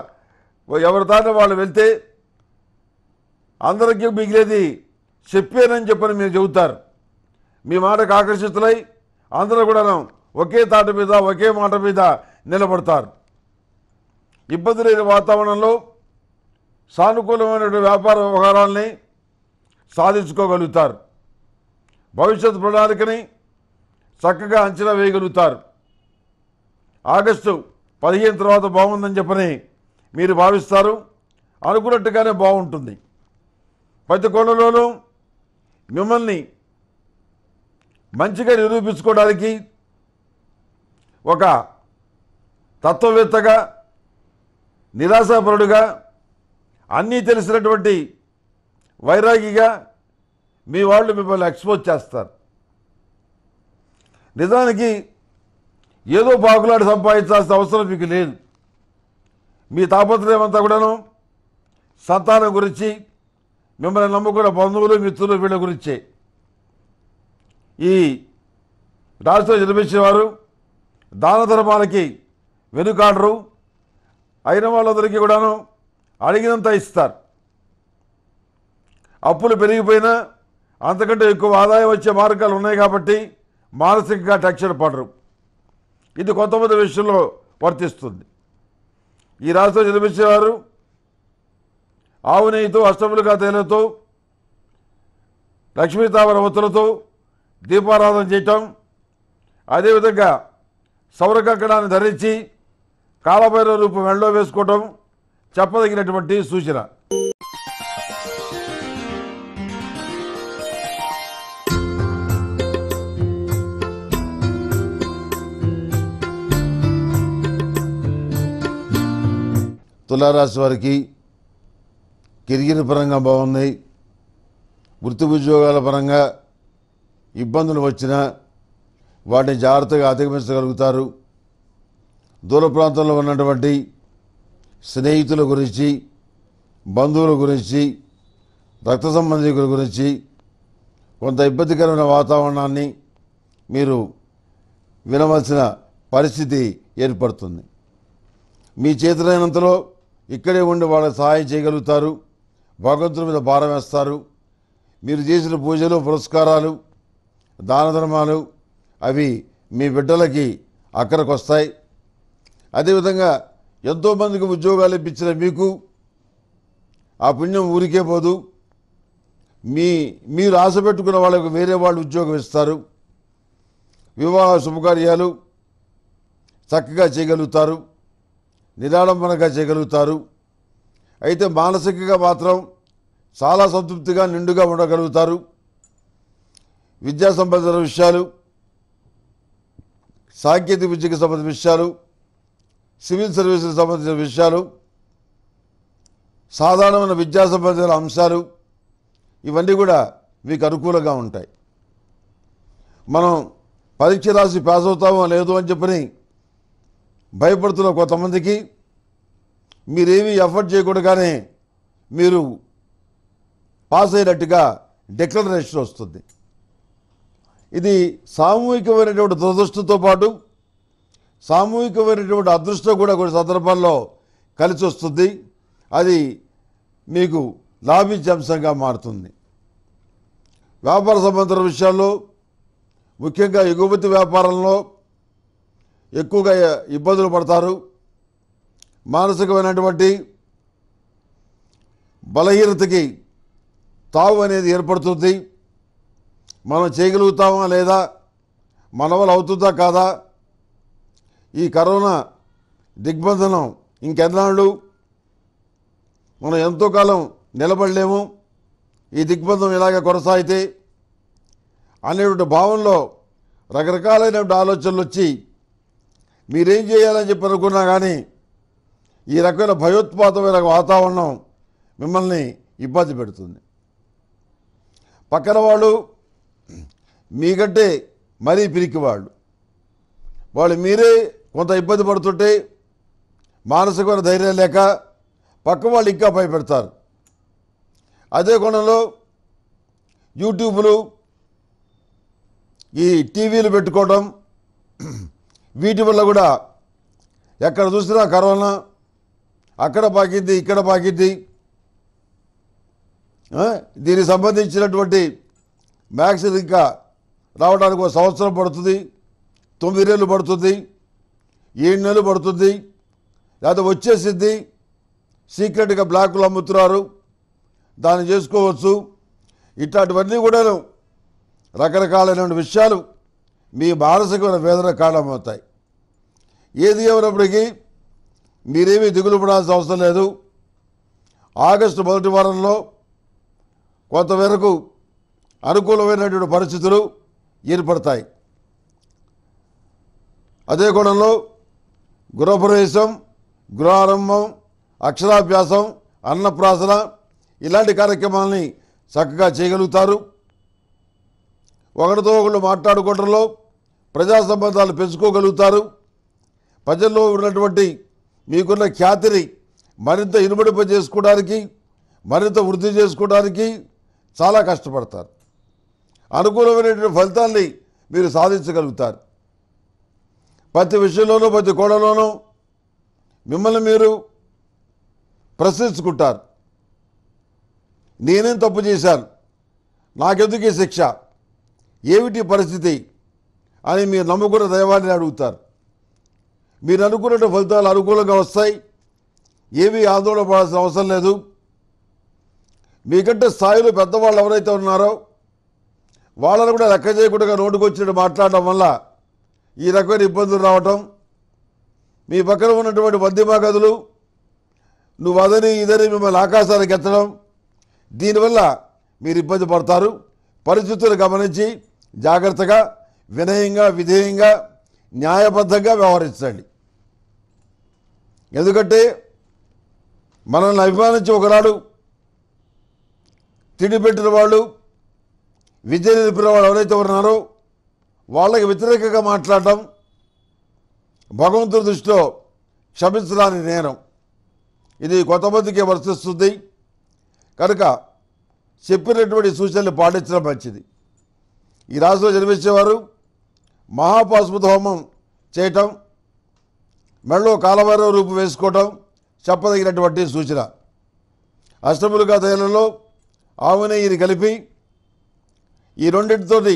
ఎవరి దాని వాళ్ళు వెళ్తే అందరికీ మిగిలేది చెప్పానని చెప్పని మీరు చెబుతారు మీ మాటకు ఆకర్షితులై అందరూ కూడా ఒకే తాట మీద ఒకే మాట మీద నిలబడతారు ఇబ్బంది లేని వాతావరణంలో సానుకూలమైనటువంటి వ్యాపార వ్యవహారాల్ని సాధించుకోగలుగుతారు భవిష్యత్ ప్రణాళికని చక్కగా అంచనా వేయగలుగుతారు ఆగస్టు పదిహేను తర్వాత బాగుందని చెప్పని మీరు భావిస్తారు అనుకున్నట్టుగానే బాగుంటుంది ప్రతి కోణంలోనూ మిమ్మల్ని మంచిగా నిరూపించుకోవడానికి ఒక తత్వవేత్తగా నిరాశాపరుడుగా అన్నీ తెలిసినటువంటి వైరాగిగా మీ వాళ్ళు మిమ్మల్ని ఎక్స్పోజ్ చేస్తారు నిజానికి ఏదో పాకులాడి సంపాదించాల్సిన అవసరం మీకు లేదు మీ తాపత్రయమంతా కూడాను సంతానం గురించి మిమ్మల్ని నమ్ముకున్న బంధువులు మిత్రులు వీళ్ళ గురించే ఈ రాష్ట్రంలో జన్మించిన వారు దాన ధర్మాలకి వెనుకాడరు అయిన వాళ్ళందరికీ కూడాను అడిగినంత ఇస్తారు అప్పులు పెరిగిపోయినా అంతకంటే ఎక్కువ ఆదాయం వచ్చే మార్గాలు ఉన్నాయి కాబట్టి మానసికంగా టెక్షన్ పడరు ఇది కొంతమంది విషయంలో వర్తిస్తుంది ఈ రాష్ట్రం జన్మించేవారు ఆవు నెయ్యితో అష్టములుగా తేనెతో లక్ష్మీతావర ఒత్తులతో దీపారాధన చేయటం అదేవిధంగా సౌర కక్కడాన్ని ధరించి కాలభైరవ రూపం వెళ్ళలో వేసుకోవటం చెప్పదగినటువంటి సూచన తులారాశి వారికి కెరియర్ పరంగా బాగున్నాయి వృత్తి ఉద్యోగాల పరంగా ఇబ్బందులు వచ్చినా వాటిని జాగ్రత్తగా అధిగమించగలుగుతారు దూర ప్రాంతంలో ఉన్నటువంటి స్నేహితుల గురించి బంధువుల గురించి రక్త సంబంధికుల గురించి కొంత ఇబ్బందికరమైన వాతావరణాన్ని మీరు వినవలసిన పరిస్థితి ఏర్పడుతుంది మీ చేతులైనంతలో ఇక్కడే ఉండి వాళ్ళకి సహాయం చేయగలుగుతారు భగవంతుల మీద భారం వేస్తారు మీరు చేసిన పూజలు పురస్కారాలు దాన ధర్మాలు అవి మీ బిడ్డలకి అక్కడికి వస్తాయి అదేవిధంగా ఎంతోమందికి ఉద్యోగాలు ఇప్పించిన మీకు ఆ పుణ్యం ఊరికే పోదు మీ మీరు ఆశ పెట్టుకున్న వాళ్ళకు వేరే వాళ్ళు ఉద్యోగం ఇస్తారు వివాహ శుభకార్యాలు చక్కగా చేయగలుగుతారు నిరాడంబనంగా చేయగలుగుతారు అయితే మానసికంగా మాత్రం చాలా సంతృప్తిగా నిండుగా ఉండగలుగుతారు విద్యా సంబంధించిన విషయాలు సాంకేతిక విద్యకు సంబంధించిన విషయాలు సివిల్ సర్వీసులకు సంబంధించిన విషయాలు సాధారణమైన విద్యా సంబంధించిన అంశాలు ఇవన్నీ కూడా మీకు అనుకూలంగా ఉంటాయి మనం పరీక్ష రాసి పాస్ అవుతామో లేదు అని చెప్పని భయపడుతున్న కొంతమందికి మీరేమీ ఎఫర్ట్ చేయకూడగానే మీరు పాస్ అయినట్టుగా డిక్లరేషన్ వస్తుంది ఇది సామూహికమైనటువంటి దురదృష్టంతో పాటు సామూహికమైనటువంటి అదృష్టం కూడా కొన్ని సందర్భాల్లో కలిసి వస్తుంది అది మీకు అంశంగా మారుతుంది వ్యాపార సంబంధాల విషయాల్లో ముఖ్యంగా ఎగుమతి వ్యాపారంలో ఎక్కువగా ఇబ్బందులు పడతారు మానసికమైనటువంటి బలహీనతకి తావు అనేది ఏర్పడుతుంది మనం చేయగలుగుతామా లేదా మనవలు అవుతుందా కాదా ఈ కరోనా దిగ్బంధనం ఇంకెన్నాళ్ళు మనం ఎంతో కాలం నిలబడలేము ఈ దిగ్బంధం ఇలాగ కొనసాగితే అనేటువంటి భావంలో రకరకాలైనటువంటి ఆలోచనలు వచ్చి మీరేం చేయాలని చెప్పి అనుకున్నా కానీ ఈ రకమైన భయోత్పాతమైన వాతావరణం మిమ్మల్ని ఇబ్బంది పెడుతుంది పక్కన వాళ్ళు మీకంటే మరీ పిరికివాళ్ళు వాళ్ళు మీరే కొంత ఇబ్బంది పడుతుంటే మానసికమైన ధైర్యం లేక పక్క వాళ్ళు ఇంకా భయపెడతారు అదే కోణంలో యూట్యూబ్లు ఈ టీవీలు పెట్టుకోవడం వీటి వల్ల కూడా ఎక్కడ చూసినా కరోనా అక్కడ పాకింది ఇక్కడ పాకింది దీనికి సంబంధించినటువంటి వ్యాక్సిన్ ఇంకా రావడానికి ఒక సంవత్సరం పడుతుంది తొమ్మిది నెలలు పడుతుంది ఏడు నెలలు పడుతుంది లేదా వచ్చేసిద్ది సీక్రెట్గా బ్లాకులు అమ్ముతున్నారు దాన్ని చేసుకోవచ్చు ఇట్లాంటివన్నీ కూడాను రకరకాలైనటువంటి విషయాలు మీ మానసికమైన వేదన కారణమవుతాయి ఏది ఏమైనప్పటికీ మీరేమీ దిగులు పడాల్సిన అవసరం లేదు ఆగస్టు మొదటి వారంలో కొంతవరకు అనుకూలమైనటువంటి పరిస్థితులు ఏర్పడతాయి అదే కోణంలో గృహప్రవేశం గృహారంభం అక్షరాభ్యాసం అన్నప్రాసన ఇలాంటి కార్యక్రమాలని చక్కగా చేయగలుగుతారు ఒకరితో ఒకళ్ళు మాట్లాడుకోవడంలో ప్రజా సంబంధాలు పెంచుకోగలుగుతారు ప్రజల్లో ఉన్నటువంటి మీకున్న ఖ్యాతిని మరింత ఇనుమడింప చేసుకోవడానికి మరింత వృద్ధి చేసుకోవడానికి చాలా కష్టపడతారు అనుకూలమైనటువంటి ఫలితాల్ని మీరు సాధించగలుగుతారు ప్రతి విషయంలోనూ ప్రతి కోణంలోనూ మిమ్మల్ని మీరు ప్రశ్నించుకుంటారు నేనేం తప్పు చేశాను ఈ శిక్ష ఏమిటి పరిస్థితి అని మీరు నమ్ముకున్న దైవాన్ని అడుగుతారు మీరు అనుకున్నట్టు ఫలితాలు అనుకూలంగా వస్తాయి ఏమీ ఆందోళన పడాల్సిన అవసరం లేదు మీకంటే స్థాయిలో పెద్దవాళ్ళు ఎవరైతే ఉన్నారో వాళ్ళని కూడా లెక్క చేయకుండా నోటుకొచ్చినట్టు మాట్లాడడం వల్ల ఈ రకమైన ఇబ్బందులు రావటం మీ పక్కన ఉన్నటువంటి గదులు నువ్వు అదని ఇదని మిమ్మల్ని ఆకాశానికి ఎత్తడం దీనివల్ల మీరు ఇబ్బంది పడతారు పరిస్థితులు గమనించి జాగ్రత్తగా వినయంగా విధేయంగా న్యాయబద్ధంగా వ్యవహరించండి ఎందుకంటే మనల్ని అభిమానించి ఒకనాడు తిండి పెట్టిన వాళ్ళు విద్య నిలిపిన వాళ్ళు ఎవరైతే ఉన్నారో వాళ్ళకి వ్యతిరేకంగా మాట్లాడటం భగవంతుడి దృష్టిలో క్షమించడానికి నేరం ఇది కొంతమందికి వర్తిస్తుంది కనుక చెప్పినటువంటి సూచనలు పాటించడం మంచిది ఈ రాశిలో జన్మించేవారు మహాపాశుపత హోమం చేయటం మెడలో కాలవర రూపు వేసుకోవటం చెప్పదగినటువంటి సూచన అష్టములుగా తైలంలో నెయ్యిని కలిపి ఈ రెండింటితోటి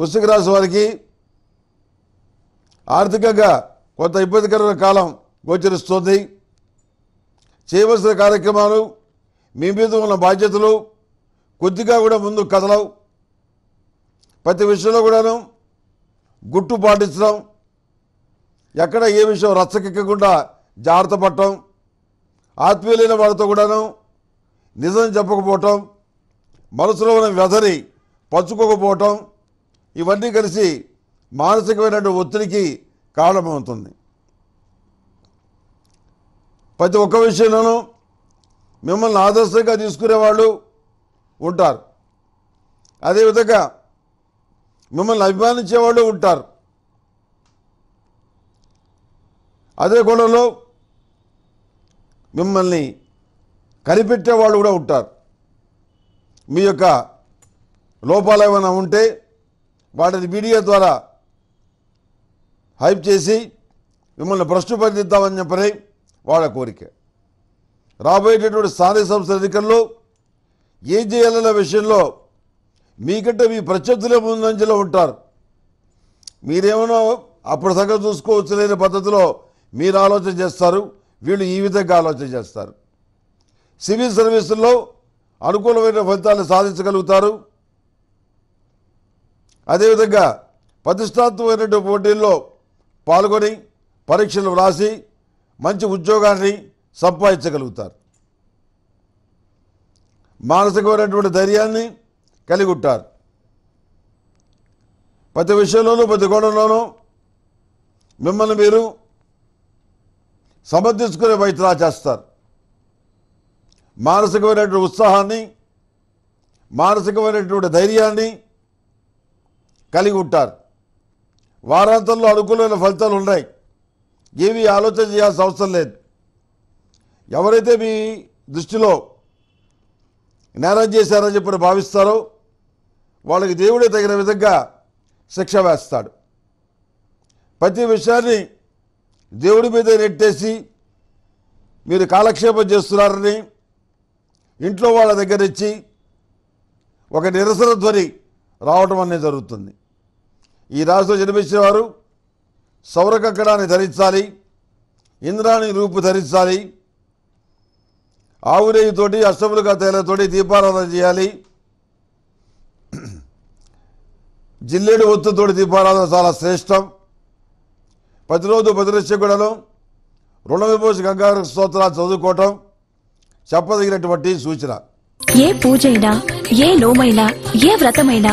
వృశ్చిక రాశి వారికి ఆర్థికంగా కొంత ఇబ్బందికరమైన కాలం గోచరిస్తుంది చేయవలసిన కార్యక్రమాలు మీ మీద ఉన్న బాధ్యతలు కొద్దిగా కూడా ముందు కదలవు ప్రతి విషయంలో కూడాను గుట్టు పాటించడం ఎక్కడ ఏ విషయం రచ్చకెక్కకుండా జాగ్రత్త పడటం ఆత్మీయులైన వారితో కూడాను నిజం చెప్పకపోవటం మనసులో ఉన్న వ్యధని పంచుకోకపోవటం ఇవన్నీ కలిసి మానసికమైనటువంటి ఒత్తిడికి కారణమవుతుంది ప్రతి ఒక్క విషయంలోనూ మిమ్మల్ని ఆదర్శంగా తీసుకునేవాళ్ళు ఉంటారు అదేవిధంగా మిమ్మల్ని అభిమానించేవాళ్ళు ఉంటారు అదే కోణంలో మిమ్మల్ని కనిపెట్టేవాళ్ళు కూడా ఉంటారు మీ యొక్క లోపాలు ఏమైనా ఉంటే వాటిని మీడియా ద్వారా హైప్ చేసి మిమ్మల్ని భ్రష్టుపరిదిద్దామని చెప్పని వాళ్ళ కోరిక రాబోయేటటువంటి స్థానిక సంస్థల ఎన్నికల్లో ఏం చేయాలన్న విషయంలో మీకంటే మీ ప్రత్యర్థులే ముందంజలో ఉంటారు మీరేమైనా అప్పుడు సగం చూసుకోవచ్చు లేని పద్ధతిలో మీరు ఆలోచన చేస్తారు వీళ్ళు ఈ విధంగా ఆలోచన చేస్తారు సివిల్ సర్వీసుల్లో అనుకూలమైన ఫలితాలను సాధించగలుగుతారు అదేవిధంగా ప్రతిష్టాత్మకమైనటువంటి పోటీల్లో పాల్గొని పరీక్షలు వ్రాసి మంచి ఉద్యోగాన్ని సంపాదించగలుగుతారు మానసికమైనటువంటి ధైర్యాన్ని కలిగి ఉంటారు ప్రతి విషయంలోనూ ప్రతి కోణంలోనూ మిమ్మల్ని మీరు సమర్థించుకునే వైద్యలా చేస్తారు మానసికమైనటువంటి ఉత్సాహాన్ని మానసికమైనటువంటి ధైర్యాన్ని కలిగి ఉంటారు వారాంతంలో అనుకూలమైన ఫలితాలు ఉన్నాయి ఏవి ఆలోచన చేయాల్సిన అవసరం లేదు ఎవరైతే మీ దృష్టిలో నేరం చేశారని చెప్పి భావిస్తారో వాళ్ళకి దేవుడే తగిన విధంగా శిక్ష వేస్తాడు ప్రతి విషయాన్ని దేవుడి మీద నెట్టేసి మీరు కాలక్షేపం చేస్తున్నారని ఇంట్లో వాళ్ళ దగ్గర ఇచ్చి ఒక నిరసన ధ్వని రావటం అనేది జరుగుతుంది ఈ రాశిలో జన్మించిన వారు సౌరకక్కడాన్ని ధరించాలి ఇంద్రాని రూపు ధరించాలి ఆవురేయుతోటి అష్టములుగా తేలతోటి దీపారాధన చేయాలి జిల్లేడు ఒత్తుతోటి దీపారాధన చాలా శ్రేష్టం ప్రతిరోజు ప్రతిరక్షకుడను రుణ విభూషి గంగా స్తోత్రాలు చదువుకోవటం చెప్పదగినటువంటి సూచన ఏ పూజైనా ఏ లోమైనా ఏ వ్రతమైనా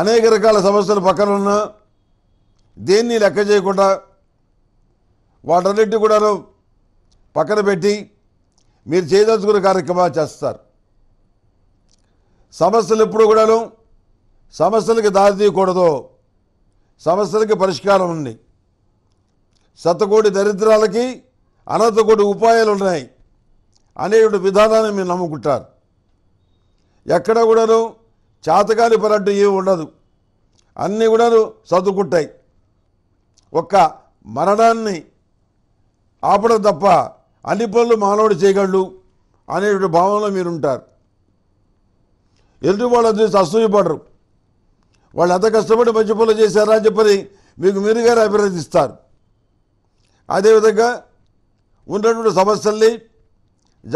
అనేక రకాల సమస్యలు పక్కన ఉన్నా దేన్ని లెక్క చేయకుండా వాటన్నిటి కూడాను పక్కన పెట్టి మీరు చేయదలుచుకున్న కార్యక్రమాలు చేస్తారు సమస్యలు ఎప్పుడు కూడాను సమస్యలకు దారి తీయకూడదు సమస్యలకి పరిష్కారం ఉంది శతకోటి దరిద్రాలకి కోటి ఉపాయాలు ఉన్నాయి అనేటువంటి విధానాన్ని మీరు నమ్ముకుంటారు ఎక్కడ కూడాను చేతకాని పని ఏమి ఉండదు అన్నీ కూడా సర్దుకుంటాయి ఒక్క మరణాన్ని ఆపడం తప్ప అన్ని పనులు మానవుడు చేయగలడు అనేటువంటి భావంలో మీరుంటారు ఎదుటి వాళ్ళు చూసి అసూయపడరు వాళ్ళు ఎంత కష్టపడి మంచి పనులు చేశారా అని చెప్పని మీకు మీరుగానే అభినందిస్తారు అదేవిధంగా ఉన్నటువంటి సమస్యల్ని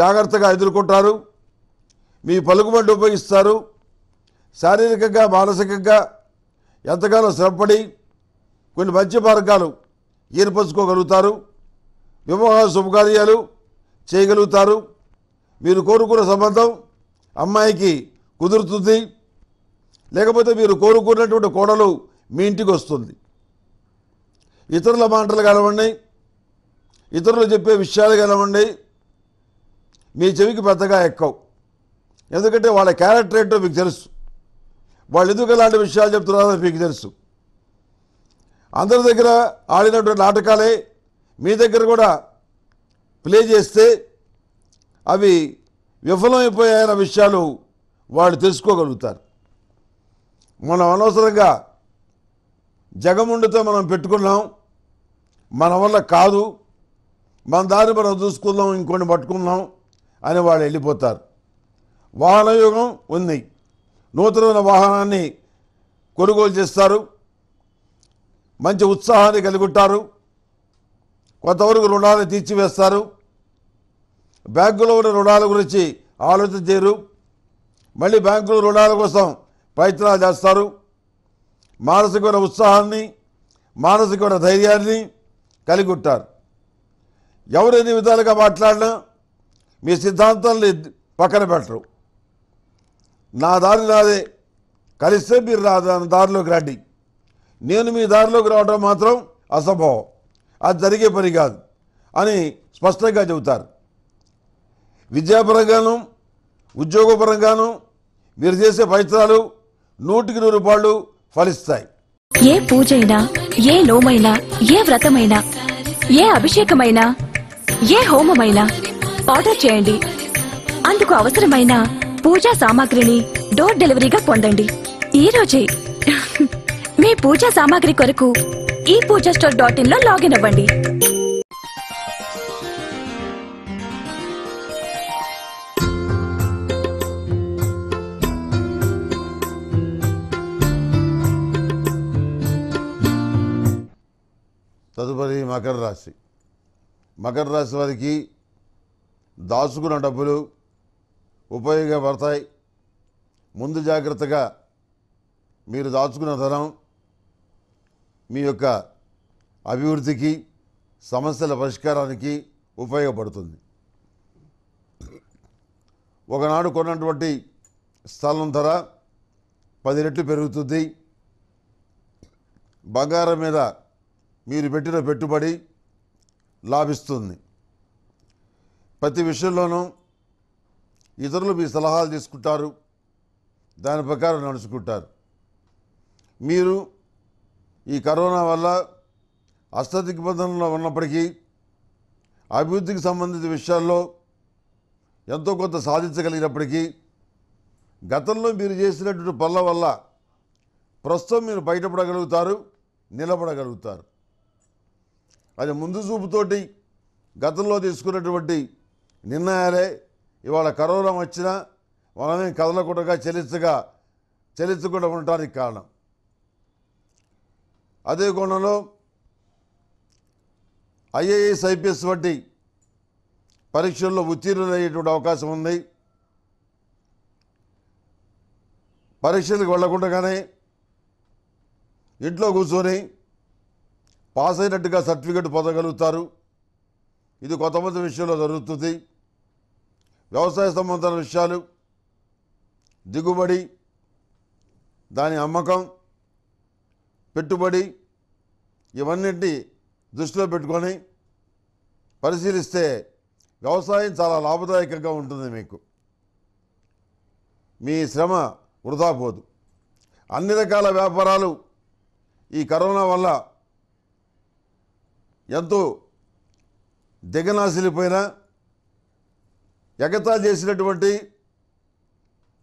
జాగ్రత్తగా ఎదుర్కొంటారు మీ పలుకుబడి ఉపయోగిస్తారు శారీరకంగా మానసికంగా ఎంతగానో శ్రమపడి కొన్ని మంచి మార్గాలు ఏర్పరచుకోగలుగుతారు వివాహ శుభకార్యాలు చేయగలుగుతారు మీరు కోరుకున్న సంబంధం అమ్మాయికి కుదురుతుంది లేకపోతే మీరు కోరుకున్నటువంటి కోడలు మీ ఇంటికి వస్తుంది ఇతరుల మాటలు కానివ్వండి ఇతరులు చెప్పే విషయాలు కానివ్వండి మీ చెవికి పెద్దగా ఎక్కవు ఎందుకంటే వాళ్ళ క్యారెక్టర్ ఏంటో మీకు తెలుసు వాళ్ళు ఎందుకు అలాంటి విషయాలు చెప్తున్నారో మీకు తెలుసు అందరి దగ్గర ఆడినటువంటి నాటకాలే మీ దగ్గర కూడా ప్లే చేస్తే అవి విఫలమైపోయాయన్న విషయాలు వాళ్ళు తెలుసుకోగలుగుతారు మనం అనవసరంగా జగముండితో మనం పెట్టుకున్నాం మన వల్ల కాదు మన దారి మనం చూసుకుందాం ఇంకొన్ని పట్టుకుందాం అని వాళ్ళు వెళ్ళిపోతారు వాహన యుగం ఉంది నూతనమైన వాహనాన్ని కొనుగోలు చేస్తారు మంచి ఉత్సాహాన్ని కలిగి కొంతవరకు రుణాలు తీర్చివేస్తారు బ్యాంకులో ఉన్న రుణాల గురించి ఆలోచన చేయరు మళ్ళీ బ్యాంకులు రుణాల కోసం ప్రయత్నాలు చేస్తారు మానసికమైన ఉత్సాహాన్ని మానసికమైన ధైర్యాన్ని కలిగి ఉంటారు ఎవరు ఎన్ని విధాలుగా మాట్లాడినా మీ సిద్ధాంతాన్ని పక్కన పెట్టరు నా దారి నాదే కలిస్తే మీరు నా దారిలోకి రండి నేను మీ దారిలోకి రావడం మాత్రం అసంభవం అది జరిగే పని కాదు అని స్పష్టంగా చెబుతారు విద్యాపరంగాను ఉద్యోగపరంగాను మీరు చేసే ప్రయత్నాలు నూటికి నూరు రూపాయలు ఫలిస్తాయి ఏ పూజైనా ఏ లోమైనా ఏ వ్రతమైనా ఏ అభిషేకమైనా ఏ హోమమైనా ఆర్డర్ చేయండి అందుకు అవసరమైన పూజా సామాగ్రిని డోర్ డెలివరీగా పొందండి ఈ రోజే మీ పూజా సామాగ్రి కొరకు ఈ పూజా స్టోర్ డాట్ ఇన్ లో లాగిన్ అవ్వండి తదుపరి మకర రాశి మకర రాశి వారికి దాచుకున్న డబ్బులు ఉపయోగపడతాయి ముందు జాగ్రత్తగా మీరు దాచుకున్న ధనం మీ యొక్క అభివృద్ధికి సమస్యల పరిష్కారానికి ఉపయోగపడుతుంది ఒకనాడు కొన్నటువంటి స్థలం ధర పది రెట్లు పెరుగుతుంది బంగారం మీద మీరు పెట్టిన పెట్టుబడి లాభిస్తుంది ప్రతి విషయంలోనూ ఇతరులు మీ సలహాలు తీసుకుంటారు దాని ప్రకారం నడుచుకుంటారు మీరు ఈ కరోనా వల్ల అష్టదిగ్బంధంలో ఉన్నప్పటికీ అభివృద్ధికి సంబంధిత విషయాల్లో ఎంతో కొంత సాధించగలిగినప్పటికీ గతంలో మీరు చేసినటువంటి పనుల వల్ల ప్రస్తుతం మీరు బయటపడగలుగుతారు నిలబడగలుగుతారు అది ముందు చూపుతోటి గతంలో తీసుకున్నటువంటి నిర్ణయాలే ఇవాళ కరోనా వచ్చినా మనమేం కదలకుండా చెలిచ్చగా చెలించకుండా ఉండటానికి కారణం అదే కోణంలో ఐఏఎస్ ఐపీఎస్ వంటి పరీక్షల్లో ఉత్తీర్ణులయ్యేటువంటి అవకాశం ఉంది పరీక్షలకు వెళ్లకుండానే ఇంట్లో కూర్చొని పాస్ అయినట్టుగా సర్టిఫికెట్ పొందగలుగుతారు ఇది కొంతమంది విషయంలో జరుగుతుంది వ్యవసాయ సంబంధమైన విషయాలు దిగుబడి దాని అమ్మకం పెట్టుబడి ఇవన్నింటినీ దృష్టిలో పెట్టుకొని పరిశీలిస్తే వ్యవసాయం చాలా లాభదాయకంగా ఉంటుంది మీకు మీ శ్రమ వృధా పోదు అన్ని రకాల వ్యాపారాలు ఈ కరోనా వల్ల ఎంతో దిగనాశిలిపోయినా ఎగతా చేసినటువంటి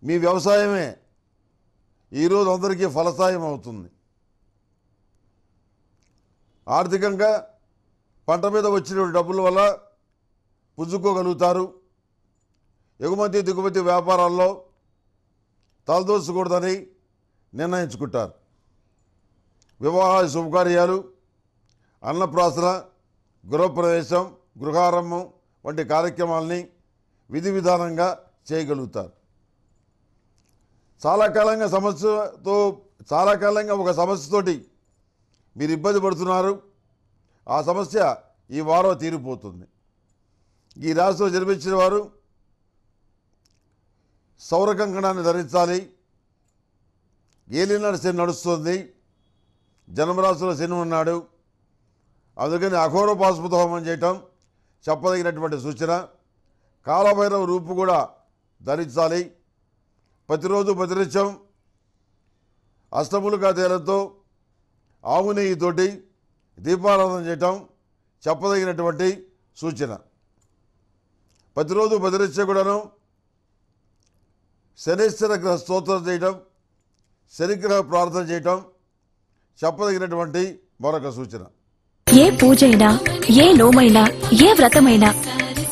మీ వ్యవసాయమే ఈరోజు అందరికీ ఫలసాయం అవుతుంది ఆర్థికంగా పంట మీద వచ్చిన డబ్బుల వల్ల పుంజుకోగలుగుతారు ఎగుమతి దిగుమతి వ్యాపారాల్లో తలదోచకూడదని నిర్ణయించుకుంటారు వివాహ శుభకార్యాలు అన్నప్రాసన గృహప్రవేశం గృహారంభం వంటి కార్యక్రమాలని విధి విధానంగా చేయగలుగుతారు చాలా కాలంగా సమస్యతో చాలా కాలంగా ఒక సమస్యతోటి మీరు ఇబ్బంది పడుతున్నారు ఆ సమస్య ఈ వారం తీరిపోతుంది ఈ రాష్ట్రంలో జన్మించిన వారు సౌర కంకణాన్ని ధరించాలి ఏలినాడు శని నడుస్తుంది జన్మరాశిలో శని ఉన్నాడు అందుకని అఘోర పాశుపత హోమం చేయటం చెప్పదగినటువంటి సూచన కాలభైరవ రూపు కూడా ధరించాలి ప్రతిరోజు ప్రతినిత్యం అష్టములుగా తేలతో ఆవు నెయ్యితోటి దీపారాధన చేయటం చెప్పదగినటువంటి సూచన ప్రతిరోజు ప్రతినిత్యం కూడాను శనిశ్వర గ్రహ స్తోత్రం చేయటం శనిగ్రహ ప్రార్థన చేయటం చెప్పదగినటువంటి మరొక సూచన ఏ పూజైనా ఏ లోమైనా ఏ వ్రతమైనా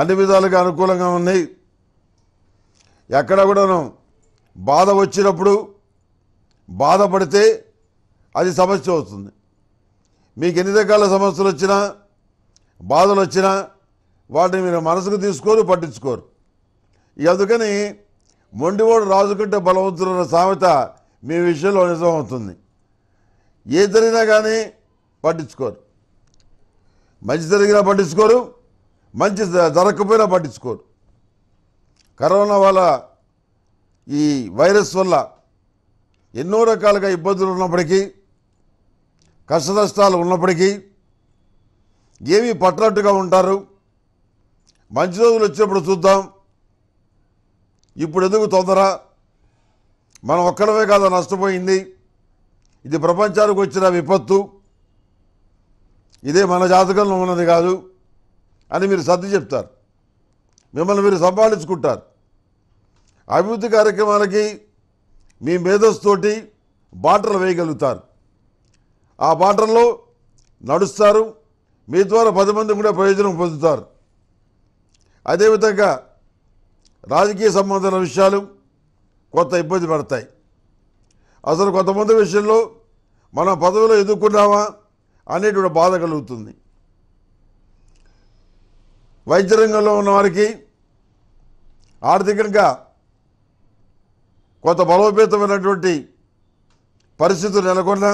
అన్ని విధాలుగా అనుకూలంగా ఉన్నాయి ఎక్కడ కూడాను బాధ వచ్చినప్పుడు బాధపడితే అది సమస్య అవుతుంది మీకు ఎన్ని రకాల సమస్యలు వచ్చినా బాధలు వచ్చినా వాటిని మీరు మనసుకు తీసుకోరు పట్టించుకోరు అందుకని మొండివాడు రాజు కంటే బలవంతులున్న సామెత మీ విషయంలో నిజమవుతుంది ఏ జరిగినా కానీ పట్టించుకోరు మంచి జరిగినా పట్టించుకోరు మంచి జరగకపోయినా పట్టించుకోరు కరోనా వల్ల ఈ వైరస్ వల్ల ఎన్నో రకాలుగా ఇబ్బందులు ఉన్నప్పటికీ కష్టనష్టాలు ఉన్నప్పటికీ ఏమీ పట్టినట్టుగా ఉంటారు మంచి రోజులు వచ్చినప్పుడు చూద్దాం ఇప్పుడు ఎందుకు తొందర మనం ఒక్కడమే కాదు నష్టపోయింది ఇది ప్రపంచానికి వచ్చిన విపత్తు ఇదే మన జాతకంలో ఉన్నది కాదు అని మీరు సర్ది చెప్తారు మిమ్మల్ని మీరు సంపాదించుకుంటారు అభివృద్ధి కార్యక్రమాలకి మీ మేధస్సుతోటి బాటలు వేయగలుగుతారు ఆ బాటల్లో నడుస్తారు మీ ద్వారా పది మంది కూడా ప్రయోజనం పొందుతారు అదేవిధంగా రాజకీయ సంబంధమైన విషయాలు కొత్త ఇబ్బంది పడతాయి అసలు కొంతమంది విషయంలో మనం పదవిలో ఎదుర్కొన్నామా అనేటువంటి బాధ కలుగుతుంది వైద్య రంగంలో ఉన్నవారికి ఆర్థికంగా కొంత బలోపేతమైనటువంటి పరిస్థితులు నెలకొన్న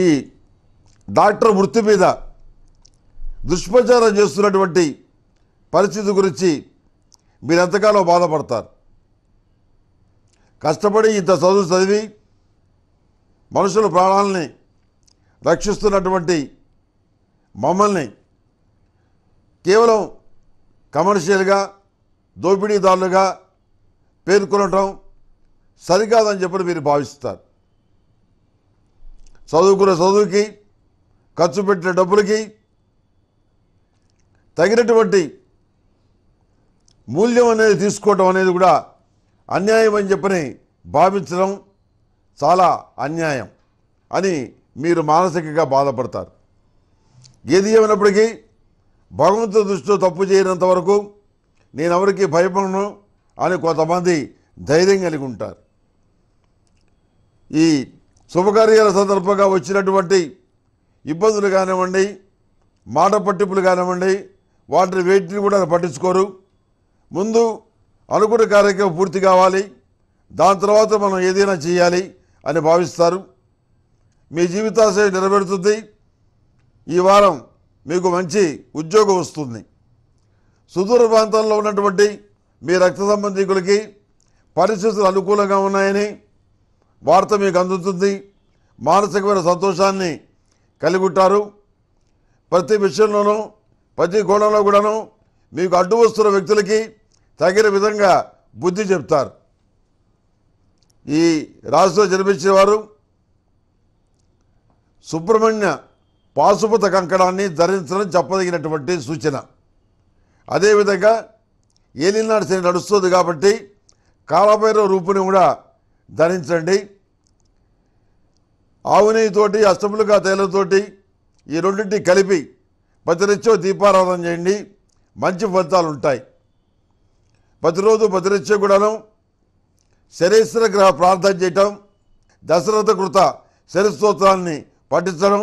ఈ డాక్టర్ వృత్తి మీద దుష్ప్రచారం చేస్తున్నటువంటి పరిస్థితి గురించి మీరు ఎంతకాలం బాధపడతారు కష్టపడి ఇంత చదువు చదివి మనుషుల ప్రాణాలని రక్షిస్తున్నటువంటి మమ్మల్ని కేవలం కమర్షియల్గా దోపిడీదారులుగా పేర్కొనటం సరికాదని చెప్పి మీరు భావిస్తారు చదువుకున్న చదువుకి ఖర్చు పెట్టిన డబ్బులకి తగినటువంటి మూల్యం అనేది తీసుకోవటం అనేది కూడా అన్యాయం అని చెప్పని భావించడం చాలా అన్యాయం అని మీరు మానసికంగా బాధపడతారు ఏది ఏమైనప్పటికీ భగవంతు దృష్టితో తప్పు చేయనంత వరకు నేను ఎవరికి భయపడను అని కొంతమంది ధైర్యం కలిగి ఉంటారు ఈ శుభకార్యాల సందర్భంగా వచ్చినటువంటి ఇబ్బందులు కానివ్వండి మాట పట్టింపులు కానివ్వండి వాటిని వేటిని కూడా పట్టించుకోరు ముందు అనుకున్న కార్యక్రమం పూర్తి కావాలి దాని తర్వాత మనం ఏదైనా చేయాలి అని భావిస్తారు మీ జీవితాశయం నెరవేరుతుంది ఈ వారం మీకు మంచి ఉద్యోగం వస్తుంది సుదూర ప్రాంతాల్లో ఉన్నటువంటి మీ రక్త సంబంధికులకి పరిస్థితులు అనుకూలంగా ఉన్నాయని వార్త మీకు అందుతుంది మానసికమైన సంతోషాన్ని కలిగుంటారు ప్రతి విషయంలోనూ ప్రతి కోణంలో కూడాను మీకు అడ్డు వస్తున్న వ్యక్తులకి తగిన విధంగా బుద్ధి చెప్తారు ఈ రాశిలో జన్మించిన వారు సుబ్రహ్మణ్య పాశుపత కంకణాన్ని ధరించడం చెప్పదగినటువంటి సూచన అదేవిధంగా ఏలినాడు శని నడుస్తుంది కాబట్టి కాలభైరవ రూపుని కూడా ధరించండి ఆవునితోటి అష్టములుగా తేలతోటి ఈ రెండింటి కలిపి ప్రతినిత్యం దీపారాధన చేయండి మంచి ఫలితాలు ఉంటాయి ప్రతిరోజు ప్రతినిత్యం కూడాను శరీశ్వర గ్రహ ప్రార్థన చేయటం దశరథ కృత శరీస్తోత్రాన్ని పఠించడం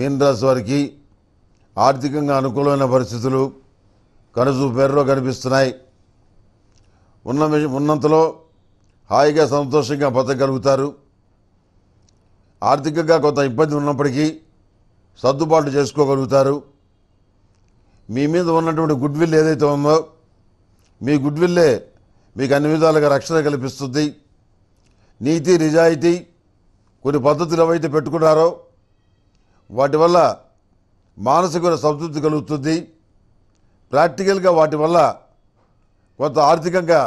మీనరాశి వారికి ఆర్థికంగా అనుకూలమైన పరిస్థితులు పేరులో కనిపిస్తున్నాయి ఉన్న ఉన్నంతలో హాయిగా సంతోషంగా బతకగలుగుతారు ఆర్థికంగా కొంత ఇబ్బంది ఉన్నప్పటికీ సర్దుబాటు చేసుకోగలుగుతారు మీ మీద ఉన్నటువంటి గుడ్ విల్ ఏదైతే ఉందో మీ గుడ్ విల్లే మీకు అన్ని విధాలుగా రక్షణ కల్పిస్తుంది నీతి నిజాయితీ కొన్ని పద్ధతులు ఏవైతే పెట్టుకున్నారో వాటి వల్ల మానసిక సంతృప్తి కలుగుతుంది ప్రాక్టికల్గా వాటి వల్ల కొంత ఆర్థికంగా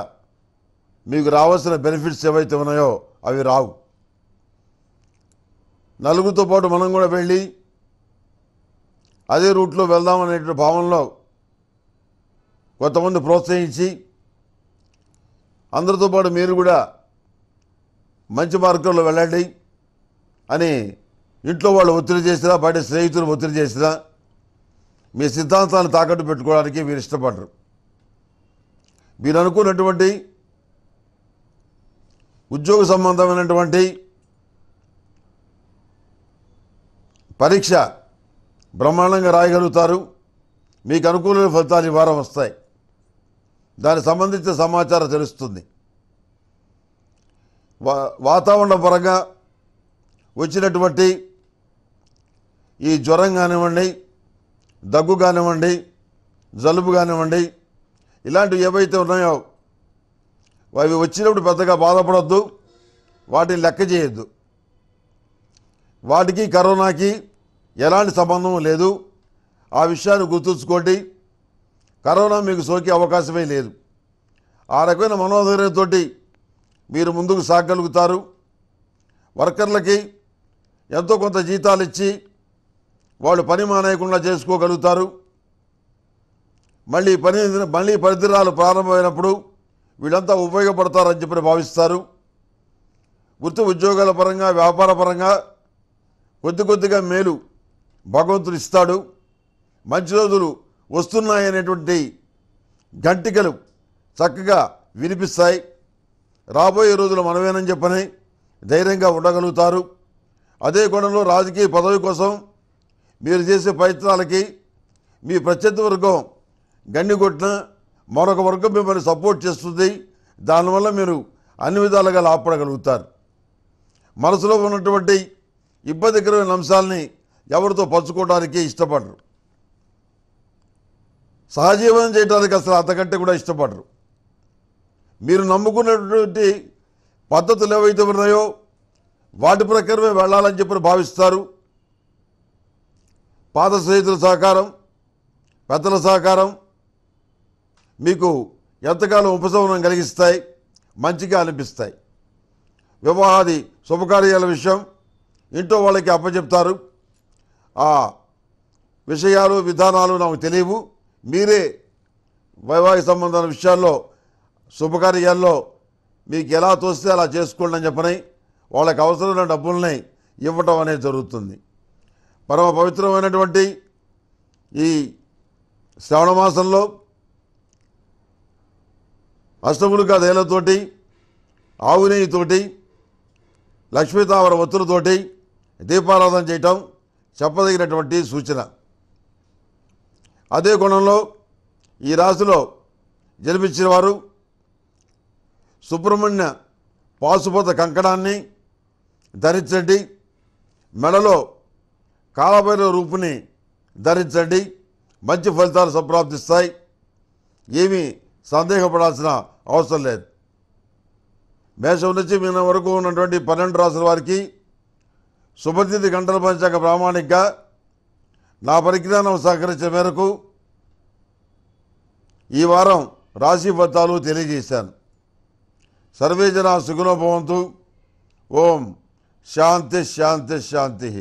మీకు రావాల్సిన బెనిఫిట్స్ ఏవైతే ఉన్నాయో అవి రావు నలుగురితో పాటు మనం కూడా వెళ్ళి అదే రూట్లో వెళ్దాం భావనలో కొంతమంది ప్రోత్సహించి అందరితో పాటు మీరు కూడా మంచి మార్గంలో వెళ్ళండి అని ఇంట్లో వాళ్ళు ఒత్తిడి చేసినా బయట స్నేహితులు ఒత్తిడి చేసినా మీ సిద్ధాంతాలను తాకట్టు పెట్టుకోవడానికి మీరు ఇష్టపడరు మీరు అనుకున్నటువంటి ఉద్యోగ సంబంధమైనటువంటి పరీక్ష బ్రహ్మాండంగా రాయగలుగుతారు మీకు అనుకూలమైన ఫలితాలు ఈ వారం వస్తాయి దానికి సంబంధించిన సమాచారం తెలుస్తుంది వాతావరణ పరంగా వచ్చినటువంటి ఈ జ్వరం కానివ్వండి దగ్గు కానివ్వండి జలుబు కానివ్వండి ఇలాంటివి ఏవైతే ఉన్నాయో అవి వచ్చినప్పుడు పెద్దగా బాధపడద్దు వాటిని లెక్క చేయొద్దు వాటికి కరోనాకి ఎలాంటి సంబంధం లేదు ఆ విషయాన్ని గుర్తుంచుకోండి కరోనా మీకు సోకే అవకాశమే లేదు ఆ రకమైన మనోధైర్యంతో మీరు ముందుకు సాగగలుగుతారు వర్కర్లకి ఎంతో కొంత జీతాలు ఇచ్చి వాళ్ళు పని మానేయకుండా చేసుకోగలుగుతారు మళ్ళీ పని మళ్ళీ పరిధిరాలు ప్రారంభమైనప్పుడు వీళ్ళంతా ఉపయోగపడతారని చెప్పి భావిస్తారు వృత్తి ఉద్యోగాల పరంగా వ్యాపార పరంగా కొద్ది కొద్దిగా మేలు భగవంతుడు ఇస్తాడు మంచి రోజులు వస్తున్నాయనేటువంటి గంటికలు చక్కగా వినిపిస్తాయి రాబోయే రోజులు మనమేనని చెప్పని ధైర్యంగా ఉండగలుగుతారు అదే కోణంలో రాజకీయ పదవి కోసం మీరు చేసే ప్రయత్నాలకి మీ ప్రత్యర్థి వర్గం కొట్టిన మరొక వర్గం మిమ్మల్ని సపోర్ట్ చేస్తుంది దానివల్ల మీరు అన్ని విధాలుగా లాభపడగలుగుతారు మనసులో ఉన్నటువంటి ఇబ్బందికరమైన అంశాలని ఎవరితో పంచుకోవడానికి ఇష్టపడరు సహజీవనం చేయడానికి అసలు అంతకంటే కూడా ఇష్టపడరు మీరు నమ్ముకున్నటువంటి పద్ధతులు ఏవైతే ఉన్నాయో వాటి ప్రకారమే వెళ్ళాలని చెప్పి భావిస్తారు పాత స్నేహితుల సహకారం పెద్దల సహకారం మీకు ఎంతకాలం ఉపశమనం కలిగిస్తాయి మంచిగా అనిపిస్తాయి వివాహాది శుభకార్యాల విషయం ఇంట్లో వాళ్ళకి అప్పచెప్తారు ఆ విషయాలు విధానాలు నాకు తెలియవు మీరే వైవాహిక సంబంధాల విషయాల్లో శుభకార్యాల్లో మీకు ఎలా తోస్తే అలా చేసుకోండి అని చెప్పని వాళ్ళకి అవసరమైన డబ్బుల్ని ఇవ్వటం అనేది జరుగుతుంది పరమ పవిత్రమైనటువంటి ఈ శ్రావణ మాసంలో అష్టములుగా దేలతోటి ఆవు లక్ష్మీతావర ఒత్తులతోటి దీపారాధన చేయటం చెప్పదగినటువంటి సూచన అదే గుణంలో ఈ రాశిలో జన్మించిన వారు సుబ్రహ్మణ్య పాశుపత కంకణాన్ని ధరించండి మెడలో కాలభైరవ రూపుని ధరించండి మంచి ఫలితాలు సంప్రాప్తిస్తాయి ఏమీ సందేహపడాల్సిన అవసరం లేదు మేషం నుంచి మీన వరకు ఉన్నటువంటి పన్నెండు రాసుల వారికి శుభతిథి గంటల పంచాక ప్రామాణికంగా నా పరిజ్ఞానం సహకరించిన మేరకు ఈ వారం రాశి ఫలితాలు తెలియజేశాను సర్వేజన సుగుణభవంతు ఓం శాంతి శాంతి శాంతి